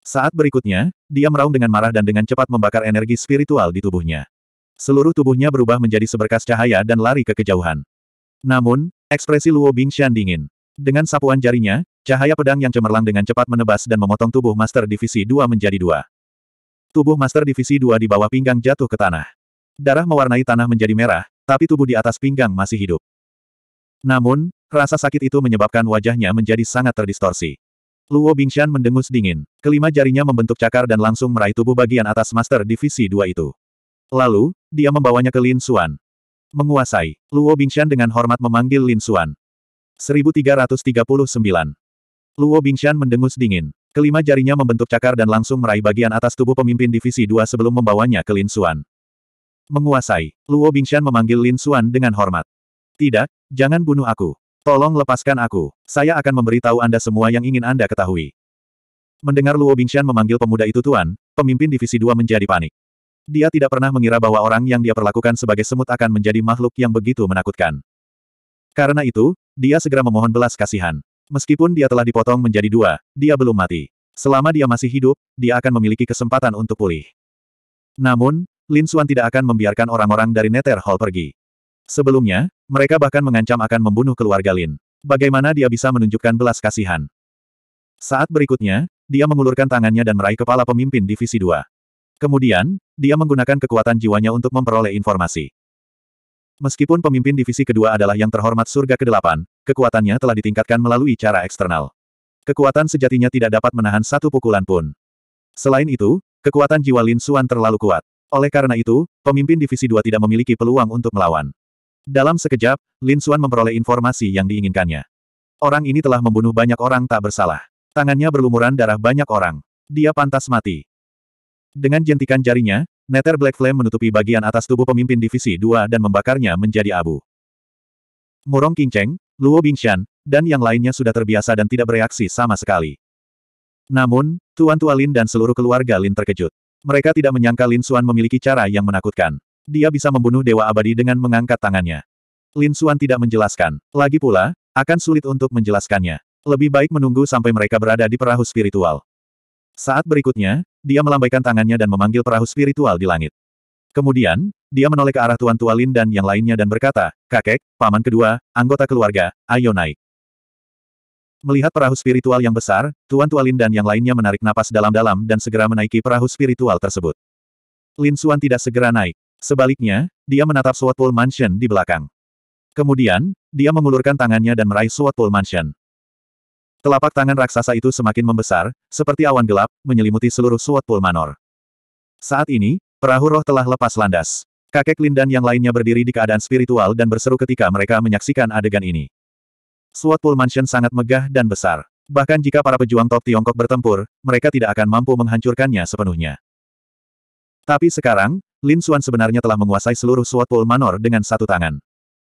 Saat berikutnya, dia meraung dengan marah dan dengan cepat membakar energi spiritual di tubuhnya. Seluruh tubuhnya berubah menjadi seberkas cahaya dan lari ke kejauhan. Namun, ekspresi Luo Bingshan dingin. Dengan sapuan jarinya, cahaya pedang yang cemerlang dengan cepat menebas dan memotong tubuh Master Divisi 2 menjadi dua. Tubuh Master Divisi 2 di bawah pinggang jatuh ke tanah. Darah mewarnai tanah menjadi merah, tapi tubuh di atas pinggang masih hidup. Namun, rasa sakit itu menyebabkan wajahnya menjadi sangat terdistorsi. Luo Bingshan mendengus dingin. Kelima jarinya membentuk cakar dan langsung meraih tubuh bagian atas Master Divisi 2 itu. Lalu, dia membawanya ke Lin Xuan. Menguasai, Luo Bingshan dengan hormat memanggil Lin Xuan. 1339. Luo Bingshan mendengus dingin. Kelima jarinya membentuk cakar dan langsung meraih bagian atas tubuh pemimpin Divisi 2 sebelum membawanya ke Lin Xuan. Menguasai, Luo Bingshan memanggil Lin Xuan dengan hormat. Tidak, jangan bunuh aku. Tolong lepaskan aku. Saya akan memberitahu Anda semua yang ingin Anda ketahui. Mendengar Luo Bingshan memanggil pemuda itu Tuan, pemimpin Divisi 2 menjadi panik. Dia tidak pernah mengira bahwa orang yang dia perlakukan sebagai semut akan menjadi makhluk yang begitu menakutkan. Karena itu, dia segera memohon belas kasihan. Meskipun dia telah dipotong menjadi dua, dia belum mati. Selama dia masih hidup, dia akan memiliki kesempatan untuk pulih. Namun, Lin Xuan tidak akan membiarkan orang-orang dari Nether Hall pergi. Sebelumnya, mereka bahkan mengancam akan membunuh keluarga Lin. Bagaimana dia bisa menunjukkan belas kasihan? Saat berikutnya, dia mengulurkan tangannya dan meraih kepala pemimpin Divisi 2. Kemudian, dia menggunakan kekuatan jiwanya untuk memperoleh informasi. Meskipun pemimpin divisi kedua adalah yang terhormat surga ke-8, kekuatannya telah ditingkatkan melalui cara eksternal. Kekuatan sejatinya tidak dapat menahan satu pukulan pun. Selain itu, kekuatan jiwa Lin Xuan terlalu kuat. Oleh karena itu, pemimpin divisi 2 tidak memiliki peluang untuk melawan. Dalam sekejap, Lin Xuan memperoleh informasi yang diinginkannya. Orang ini telah membunuh banyak orang tak bersalah. Tangannya berlumuran darah banyak orang. Dia pantas mati. Dengan jentikan jarinya, Nether Black Flame menutupi bagian atas tubuh pemimpin Divisi 2 dan membakarnya menjadi abu. Murong King Cheng, Luo Bingshan, dan yang lainnya sudah terbiasa dan tidak bereaksi sama sekali. Namun, Tuan Tua Lin dan seluruh keluarga Lin terkejut. Mereka tidak menyangka Lin Xuan memiliki cara yang menakutkan dia bisa membunuh Dewa Abadi dengan mengangkat tangannya. Lin Xuan tidak menjelaskan. Lagi pula, akan sulit untuk menjelaskannya. Lebih baik menunggu sampai mereka berada di perahu spiritual. Saat berikutnya, dia melambaikan tangannya dan memanggil perahu spiritual di langit. Kemudian, dia menoleh ke arah Tuan Tua Lin dan yang lainnya dan berkata, Kakek, paman kedua, anggota keluarga, ayo naik. Melihat perahu spiritual yang besar, Tuan Tua Lin dan yang lainnya menarik napas dalam-dalam dan segera menaiki perahu spiritual tersebut. Lin Xuan tidak segera naik. Sebaliknya, dia menatap Pool Mansion di belakang. Kemudian, dia mengulurkan tangannya dan meraih Pool Mansion. Telapak tangan raksasa itu semakin membesar, seperti awan gelap, menyelimuti seluruh Pool Manor. Saat ini, perahu roh telah lepas landas. Kakek Lin dan yang lainnya berdiri di keadaan spiritual dan berseru ketika mereka menyaksikan adegan ini. Pool Mansion sangat megah dan besar. Bahkan jika para pejuang top Tiongkok bertempur, mereka tidak akan mampu menghancurkannya sepenuhnya. Tapi sekarang, Lin Xuan sebenarnya telah menguasai seluruh swat Pool Manor dengan satu tangan.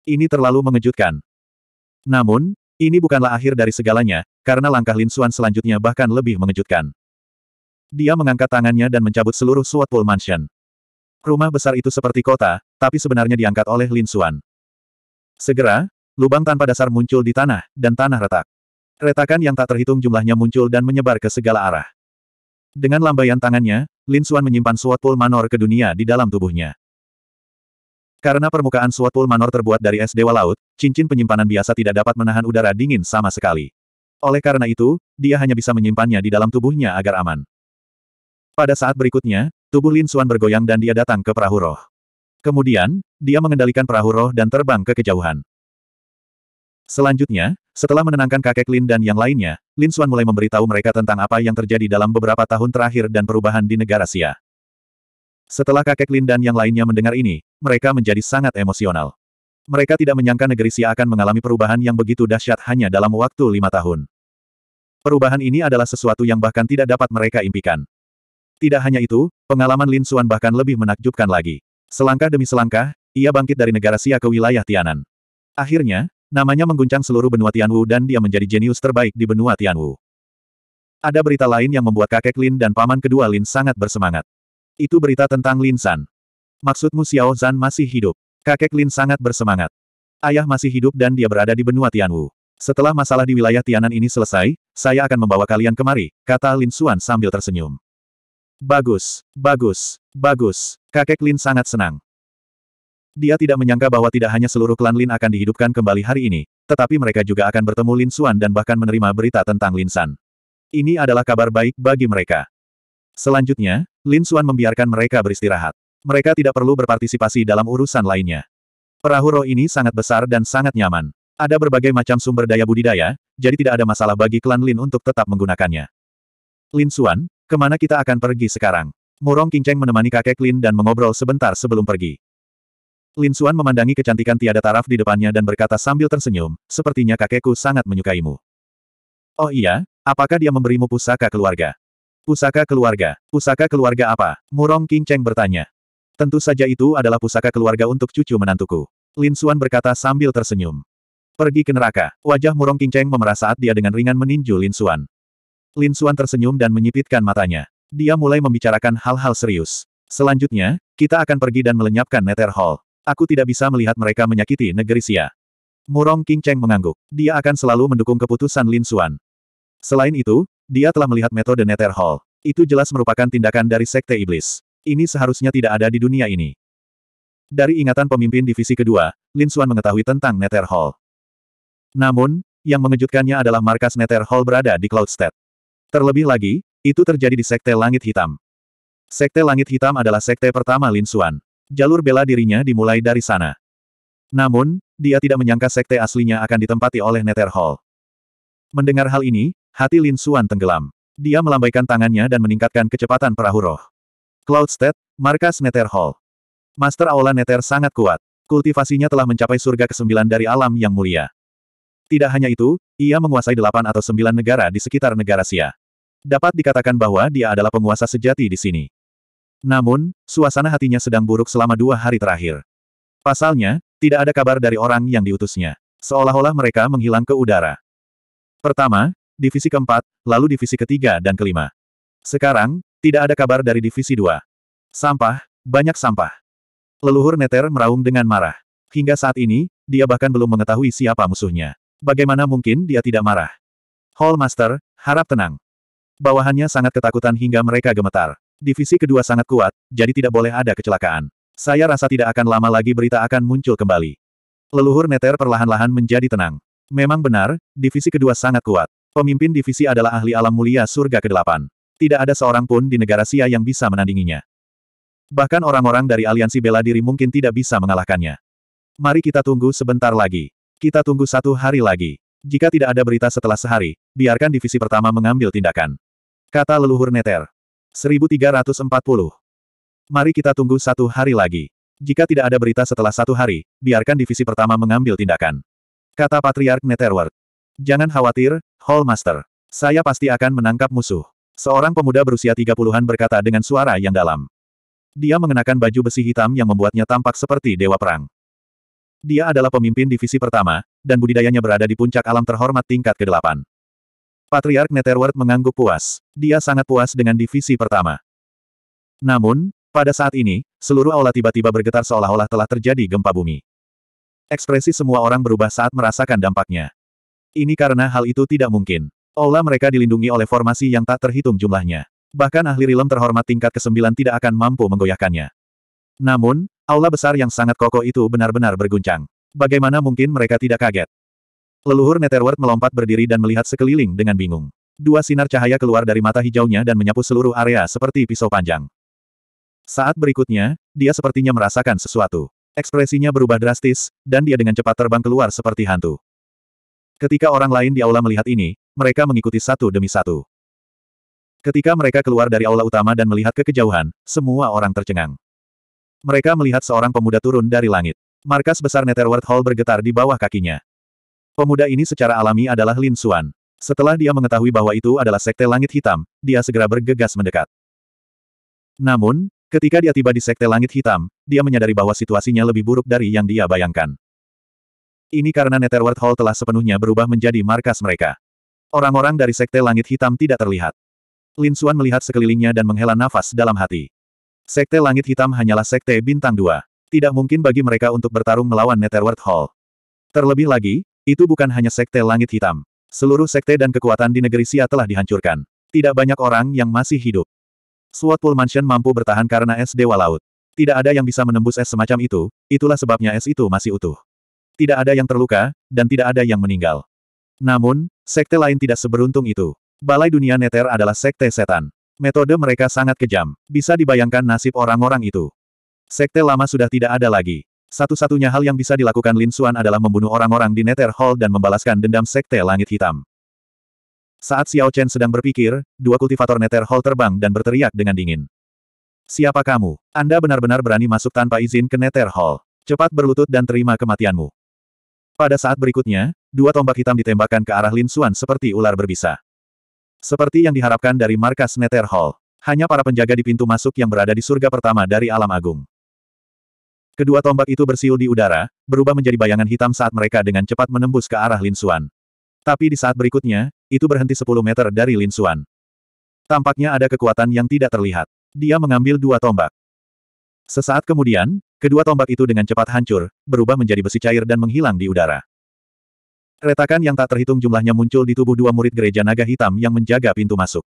Ini terlalu mengejutkan. Namun, ini bukanlah akhir dari segalanya, karena langkah Lin Xuan selanjutnya bahkan lebih mengejutkan. Dia mengangkat tangannya dan mencabut seluruh swat Pool Mansion. Rumah besar itu seperti kota, tapi sebenarnya diangkat oleh Lin Xuan. Segera, lubang tanpa dasar muncul di tanah, dan tanah retak. Retakan yang tak terhitung jumlahnya muncul dan menyebar ke segala arah. Dengan lambaian tangannya, Lin Suan menyimpan Sword Pool Manor ke dunia di dalam tubuhnya. Karena permukaan Sword Pool Manor terbuat dari es dewa laut, cincin penyimpanan biasa tidak dapat menahan udara dingin sama sekali. Oleh karena itu, dia hanya bisa menyimpannya di dalam tubuhnya agar aman. Pada saat berikutnya, tubuh Lin Suan bergoyang dan dia datang ke perahu roh. Kemudian, dia mengendalikan perahu roh dan terbang ke kejauhan. Selanjutnya, setelah menenangkan kakek Lin dan yang lainnya, Lin Xuan mulai memberitahu mereka tentang apa yang terjadi dalam beberapa tahun terakhir dan perubahan di negara Xia. Setelah kakek Lin dan yang lainnya mendengar ini, mereka menjadi sangat emosional. Mereka tidak menyangka negeri Xia akan mengalami perubahan yang begitu dahsyat hanya dalam waktu lima tahun. Perubahan ini adalah sesuatu yang bahkan tidak dapat mereka impikan. Tidak hanya itu, pengalaman Lin Xuan bahkan lebih menakjubkan lagi. Selangkah demi selangkah, ia bangkit dari negara Xia ke wilayah Tianan. Akhirnya, Namanya mengguncang seluruh benua Tianwu dan dia menjadi jenius terbaik di benua Tianwu. Ada berita lain yang membuat kakek Lin dan paman kedua Lin sangat bersemangat. Itu berita tentang Lin San. Maksudmu Xiao Zan masih hidup. Kakek Lin sangat bersemangat. Ayah masih hidup dan dia berada di benua Tianwu. Setelah masalah di wilayah Tianan ini selesai, saya akan membawa kalian kemari, kata Lin Xuan sambil tersenyum. Bagus, bagus, bagus. Kakek Lin sangat senang. Dia tidak menyangka bahwa tidak hanya seluruh klan Lin akan dihidupkan kembali hari ini, tetapi mereka juga akan bertemu Lin Xuan dan bahkan menerima berita tentang Lin San. Ini adalah kabar baik bagi mereka. Selanjutnya, Lin Xuan membiarkan mereka beristirahat. Mereka tidak perlu berpartisipasi dalam urusan lainnya. Perahu roh ini sangat besar dan sangat nyaman. Ada berbagai macam sumber daya budidaya, jadi tidak ada masalah bagi klan Lin untuk tetap menggunakannya. Lin Xuan, kemana kita akan pergi sekarang? Murong Kinceng menemani kakek Lin dan mengobrol sebentar sebelum pergi. Lin Suan memandangi kecantikan tiada taraf di depannya dan berkata sambil tersenyum, sepertinya kakekku sangat menyukaimu. Oh iya, apakah dia memberimu pusaka keluarga? Pusaka keluarga, pusaka keluarga apa? Murong King Cheng bertanya. Tentu saja itu adalah pusaka keluarga untuk cucu menantuku. Lin Suan berkata sambil tersenyum. Pergi ke neraka, wajah Murong King Cheng memerah saat dia dengan ringan meninju Lin Suan. Lin Suan tersenyum dan menyipitkan matanya. Dia mulai membicarakan hal-hal serius. Selanjutnya, kita akan pergi dan melenyapkan Nether Hall. Aku tidak bisa melihat mereka menyakiti negeri Xia. Murong King Cheng mengangguk. Dia akan selalu mendukung keputusan Lin Xuan. Selain itu, dia telah melihat metode Nether Hall. Itu jelas merupakan tindakan dari Sekte Iblis. Ini seharusnya tidak ada di dunia ini. Dari ingatan pemimpin divisi kedua, Lin Xuan mengetahui tentang Nether Hall. Namun, yang mengejutkannya adalah markas Nether Hall berada di Cloud State. Terlebih lagi, itu terjadi di Sekte Langit Hitam. Sekte Langit Hitam adalah sekte pertama Lin Xuan. Jalur bela dirinya dimulai dari sana. Namun, dia tidak menyangka sekte aslinya akan ditempati oleh Nether Hall. Mendengar hal ini, hati Lin Suan tenggelam. Dia melambaikan tangannya dan meningkatkan kecepatan perahu roh. Cloudstead, markas Nether Hall. Master Aula Nether sangat kuat. Kultivasinya telah mencapai surga ke-9 dari alam yang mulia. Tidak hanya itu, ia menguasai delapan atau sembilan negara di sekitar negara Sia. Dapat dikatakan bahwa dia adalah penguasa sejati di sini. Namun, suasana hatinya sedang buruk selama dua hari terakhir. Pasalnya, tidak ada kabar dari orang yang diutusnya. Seolah-olah mereka menghilang ke udara. Pertama, divisi keempat, lalu divisi ketiga dan kelima. Sekarang, tidak ada kabar dari divisi dua. Sampah, banyak sampah. Leluhur Neter meraung dengan marah. Hingga saat ini, dia bahkan belum mengetahui siapa musuhnya. Bagaimana mungkin dia tidak marah? Hallmaster, harap tenang. Bawahannya sangat ketakutan hingga mereka gemetar. Divisi kedua sangat kuat, jadi tidak boleh ada kecelakaan. Saya rasa tidak akan lama lagi berita akan muncul kembali. Leluhur Neter perlahan-lahan menjadi tenang. Memang benar, divisi kedua sangat kuat. Pemimpin divisi adalah ahli alam mulia surga ke-8. Tidak ada seorang pun di negara Sia yang bisa menandinginya. Bahkan orang-orang dari aliansi bela diri mungkin tidak bisa mengalahkannya. Mari kita tunggu sebentar lagi. Kita tunggu satu hari lagi. Jika tidak ada berita setelah sehari, biarkan divisi pertama mengambil tindakan. Kata leluhur Neter. 1340. Mari kita tunggu satu hari lagi. Jika tidak ada berita setelah satu hari, biarkan divisi pertama mengambil tindakan. Kata Patriark Netherworld. Jangan khawatir, Hallmaster. Saya pasti akan menangkap musuh. Seorang pemuda berusia 30-an berkata dengan suara yang dalam. Dia mengenakan baju besi hitam yang membuatnya tampak seperti dewa perang. Dia adalah pemimpin divisi pertama, dan budidayanya berada di puncak alam terhormat tingkat ke-8. Patriark Netherworld mengangguk puas. Dia sangat puas dengan divisi pertama. Namun, pada saat ini, seluruh aula tiba-tiba bergetar seolah-olah telah terjadi gempa bumi. Ekspresi semua orang berubah saat merasakan dampaknya. Ini karena hal itu tidak mungkin. Aula mereka dilindungi oleh formasi yang tak terhitung jumlahnya. Bahkan ahli rilem terhormat tingkat ke-9 tidak akan mampu menggoyahkannya. Namun, aula besar yang sangat kokoh itu benar-benar berguncang. Bagaimana mungkin mereka tidak kaget? Leluhur Netherworld melompat berdiri dan melihat sekeliling dengan bingung. Dua sinar cahaya keluar dari mata hijaunya dan menyapu seluruh area seperti pisau panjang. Saat berikutnya, dia sepertinya merasakan sesuatu. Ekspresinya berubah drastis, dan dia dengan cepat terbang keluar seperti hantu. Ketika orang lain di aula melihat ini, mereka mengikuti satu demi satu. Ketika mereka keluar dari aula utama dan melihat ke kejauhan, semua orang tercengang. Mereka melihat seorang pemuda turun dari langit. Markas besar Netherworld Hall bergetar di bawah kakinya. Pemuda ini secara alami adalah Lin Xuan. Setelah dia mengetahui bahwa itu adalah Sekte Langit Hitam, dia segera bergegas mendekat. Namun, ketika dia tiba di Sekte Langit Hitam, dia menyadari bahwa situasinya lebih buruk dari yang dia bayangkan. Ini karena Netherworld Hall telah sepenuhnya berubah menjadi markas mereka. Orang-orang dari Sekte Langit Hitam tidak terlihat. Lin Xuan melihat sekelilingnya dan menghela nafas dalam hati. Sekte Langit Hitam hanyalah Sekte Bintang Dua. Tidak mungkin bagi mereka untuk bertarung melawan Netherworld Hall. Terlebih lagi, itu bukan hanya sekte langit hitam. Seluruh sekte dan kekuatan di negeri Sia telah dihancurkan. Tidak banyak orang yang masih hidup. Swordpool Mansion mampu bertahan karena es Dewa Laut. Tidak ada yang bisa menembus es semacam itu, itulah sebabnya es itu masih utuh. Tidak ada yang terluka, dan tidak ada yang meninggal. Namun, sekte lain tidak seberuntung itu. Balai Dunia Neter adalah sekte setan. Metode mereka sangat kejam. Bisa dibayangkan nasib orang-orang itu. Sekte lama sudah tidak ada lagi. Satu-satunya hal yang bisa dilakukan Lin Xuan adalah membunuh orang-orang di Nether Hall dan membalaskan dendam Sekte Langit Hitam. Saat Xiao Chen sedang berpikir, dua kultivator Nether Hall terbang dan berteriak dengan dingin. Siapa kamu? Anda benar-benar berani masuk tanpa izin ke Nether Hall. Cepat berlutut dan terima kematianmu. Pada saat berikutnya, dua tombak hitam ditembakkan ke arah Lin Xuan seperti ular berbisa. Seperti yang diharapkan dari markas Nether Hall. Hanya para penjaga di pintu masuk yang berada di surga pertama dari alam agung. Kedua tombak itu bersiul di udara, berubah menjadi bayangan hitam saat mereka dengan cepat menembus ke arah Lin Xuan. Tapi di saat berikutnya, itu berhenti 10 meter dari Lin Xuan. Tampaknya ada kekuatan yang tidak terlihat. Dia mengambil dua tombak. Sesaat kemudian, kedua tombak itu dengan cepat hancur, berubah menjadi besi cair dan menghilang di udara. Retakan yang tak terhitung jumlahnya muncul di tubuh dua murid gereja naga hitam yang menjaga pintu masuk.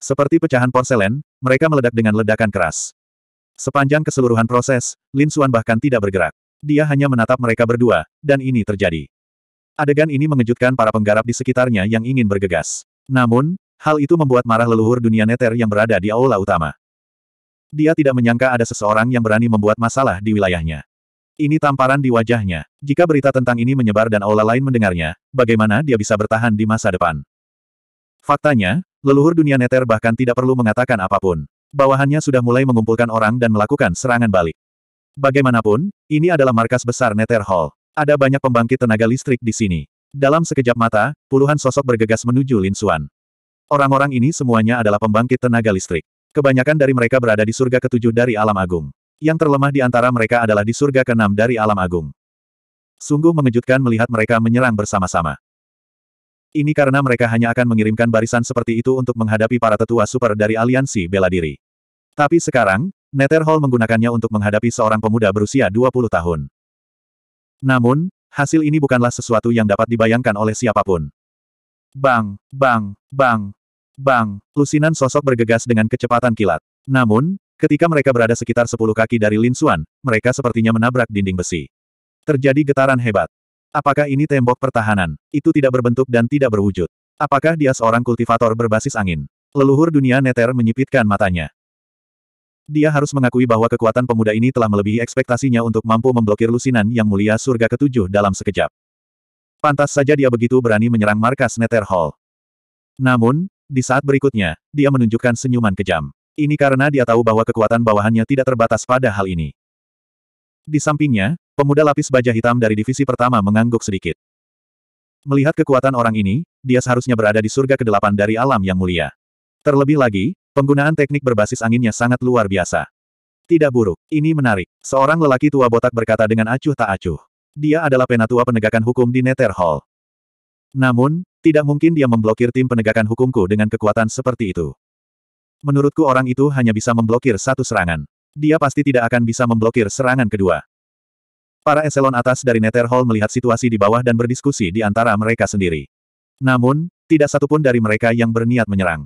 Seperti pecahan porselen, mereka meledak dengan ledakan keras. Sepanjang keseluruhan proses, Lin Suan bahkan tidak bergerak. Dia hanya menatap mereka berdua, dan ini terjadi. Adegan ini mengejutkan para penggarap di sekitarnya yang ingin bergegas. Namun, hal itu membuat marah leluhur dunia neter yang berada di aula utama. Dia tidak menyangka ada seseorang yang berani membuat masalah di wilayahnya. Ini tamparan di wajahnya. Jika berita tentang ini menyebar dan aula lain mendengarnya, bagaimana dia bisa bertahan di masa depan? Faktanya, leluhur dunia neter bahkan tidak perlu mengatakan apapun. Bawahannya sudah mulai mengumpulkan orang dan melakukan serangan balik. Bagaimanapun, ini adalah markas besar Nether Hall. Ada banyak pembangkit tenaga listrik di sini. Dalam sekejap mata, puluhan sosok bergegas menuju Lin Xuan. Orang-orang ini semuanya adalah pembangkit tenaga listrik. Kebanyakan dari mereka berada di surga ketujuh dari alam agung. Yang terlemah di antara mereka adalah di surga keenam dari alam agung. Sungguh mengejutkan melihat mereka menyerang bersama-sama. Ini karena mereka hanya akan mengirimkan barisan seperti itu untuk menghadapi para tetua super dari aliansi bela diri. Tapi sekarang, Netherhall menggunakannya untuk menghadapi seorang pemuda berusia 20 tahun. Namun, hasil ini bukanlah sesuatu yang dapat dibayangkan oleh siapapun. Bang, bang, bang, bang, lusinan sosok bergegas dengan kecepatan kilat. Namun, ketika mereka berada sekitar 10 kaki dari Lin Xuan, mereka sepertinya menabrak dinding besi. Terjadi getaran hebat. Apakah ini tembok pertahanan? Itu tidak berbentuk dan tidak berwujud. Apakah dia seorang kultivator berbasis angin? Leluhur dunia Neter menyipitkan matanya. Dia harus mengakui bahwa kekuatan pemuda ini telah melebihi ekspektasinya untuk mampu memblokir lusinan yang mulia surga ketujuh dalam sekejap. Pantas saja dia begitu berani menyerang markas Nether Hall. Namun, di saat berikutnya, dia menunjukkan senyuman kejam. Ini karena dia tahu bahwa kekuatan bawahannya tidak terbatas pada hal ini. Di sampingnya, Pemuda lapis baja hitam dari divisi pertama mengangguk sedikit. Melihat kekuatan orang ini, dia seharusnya berada di surga kedelapan dari alam yang mulia. Terlebih lagi, penggunaan teknik berbasis anginnya sangat luar biasa. Tidak buruk, ini menarik. Seorang lelaki tua botak berkata dengan acuh tak acuh. Dia adalah penatua penegakan hukum di Nether Hall. Namun, tidak mungkin dia memblokir tim penegakan hukumku dengan kekuatan seperti itu. Menurutku orang itu hanya bisa memblokir satu serangan. Dia pasti tidak akan bisa memblokir serangan kedua. Para eselon atas dari Nether Hall melihat situasi di bawah dan berdiskusi di antara mereka sendiri. Namun, tidak satupun dari mereka yang berniat menyerang.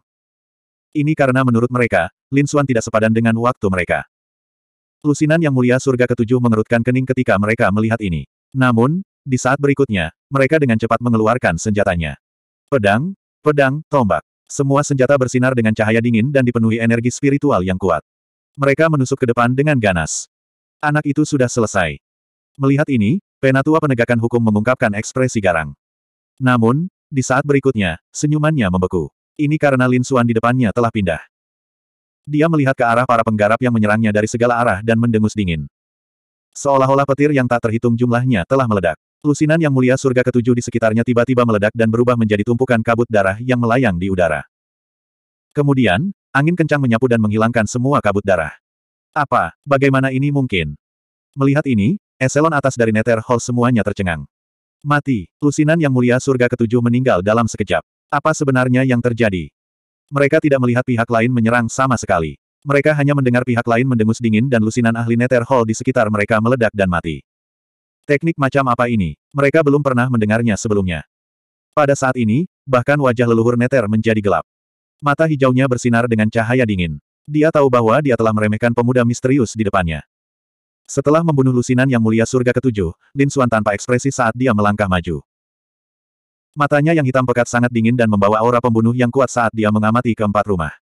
Ini karena menurut mereka, Lin Suan tidak sepadan dengan waktu mereka. Lusinan Yang Mulia Surga Ketujuh mengerutkan kening ketika mereka melihat ini. Namun, di saat berikutnya, mereka dengan cepat mengeluarkan senjatanya. Pedang, pedang, tombak. Semua senjata bersinar dengan cahaya dingin dan dipenuhi energi spiritual yang kuat. Mereka menusuk ke depan dengan ganas. Anak itu sudah selesai. Melihat ini, penatua penegakan hukum mengungkapkan ekspresi garang. Namun, di saat berikutnya, senyumannya membeku. Ini karena Lin Xuan di depannya telah pindah. Dia melihat ke arah para penggarap yang menyerangnya dari segala arah dan mendengus dingin. Seolah-olah petir yang tak terhitung jumlahnya telah meledak. Lusinan yang mulia surga ketujuh di sekitarnya tiba-tiba meledak dan berubah menjadi tumpukan kabut darah yang melayang di udara. Kemudian, angin kencang menyapu dan menghilangkan semua kabut darah. Apa, bagaimana ini mungkin? Melihat ini, Eselon atas dari Nether Hall semuanya tercengang. Mati, lusinan yang mulia surga ketujuh meninggal dalam sekejap. Apa sebenarnya yang terjadi? Mereka tidak melihat pihak lain menyerang sama sekali. Mereka hanya mendengar pihak lain mendengus dingin dan lusinan ahli Nether Hall di sekitar mereka meledak dan mati. Teknik macam apa ini? Mereka belum pernah mendengarnya sebelumnya. Pada saat ini, bahkan wajah leluhur Nether menjadi gelap. Mata hijaunya bersinar dengan cahaya dingin. Dia tahu bahwa dia telah meremehkan pemuda misterius di depannya. Setelah membunuh lusinan yang mulia surga ketujuh, Lin Xuan tanpa ekspresi saat dia melangkah maju. Matanya yang hitam pekat sangat dingin dan membawa aura pembunuh yang kuat saat dia mengamati keempat rumah.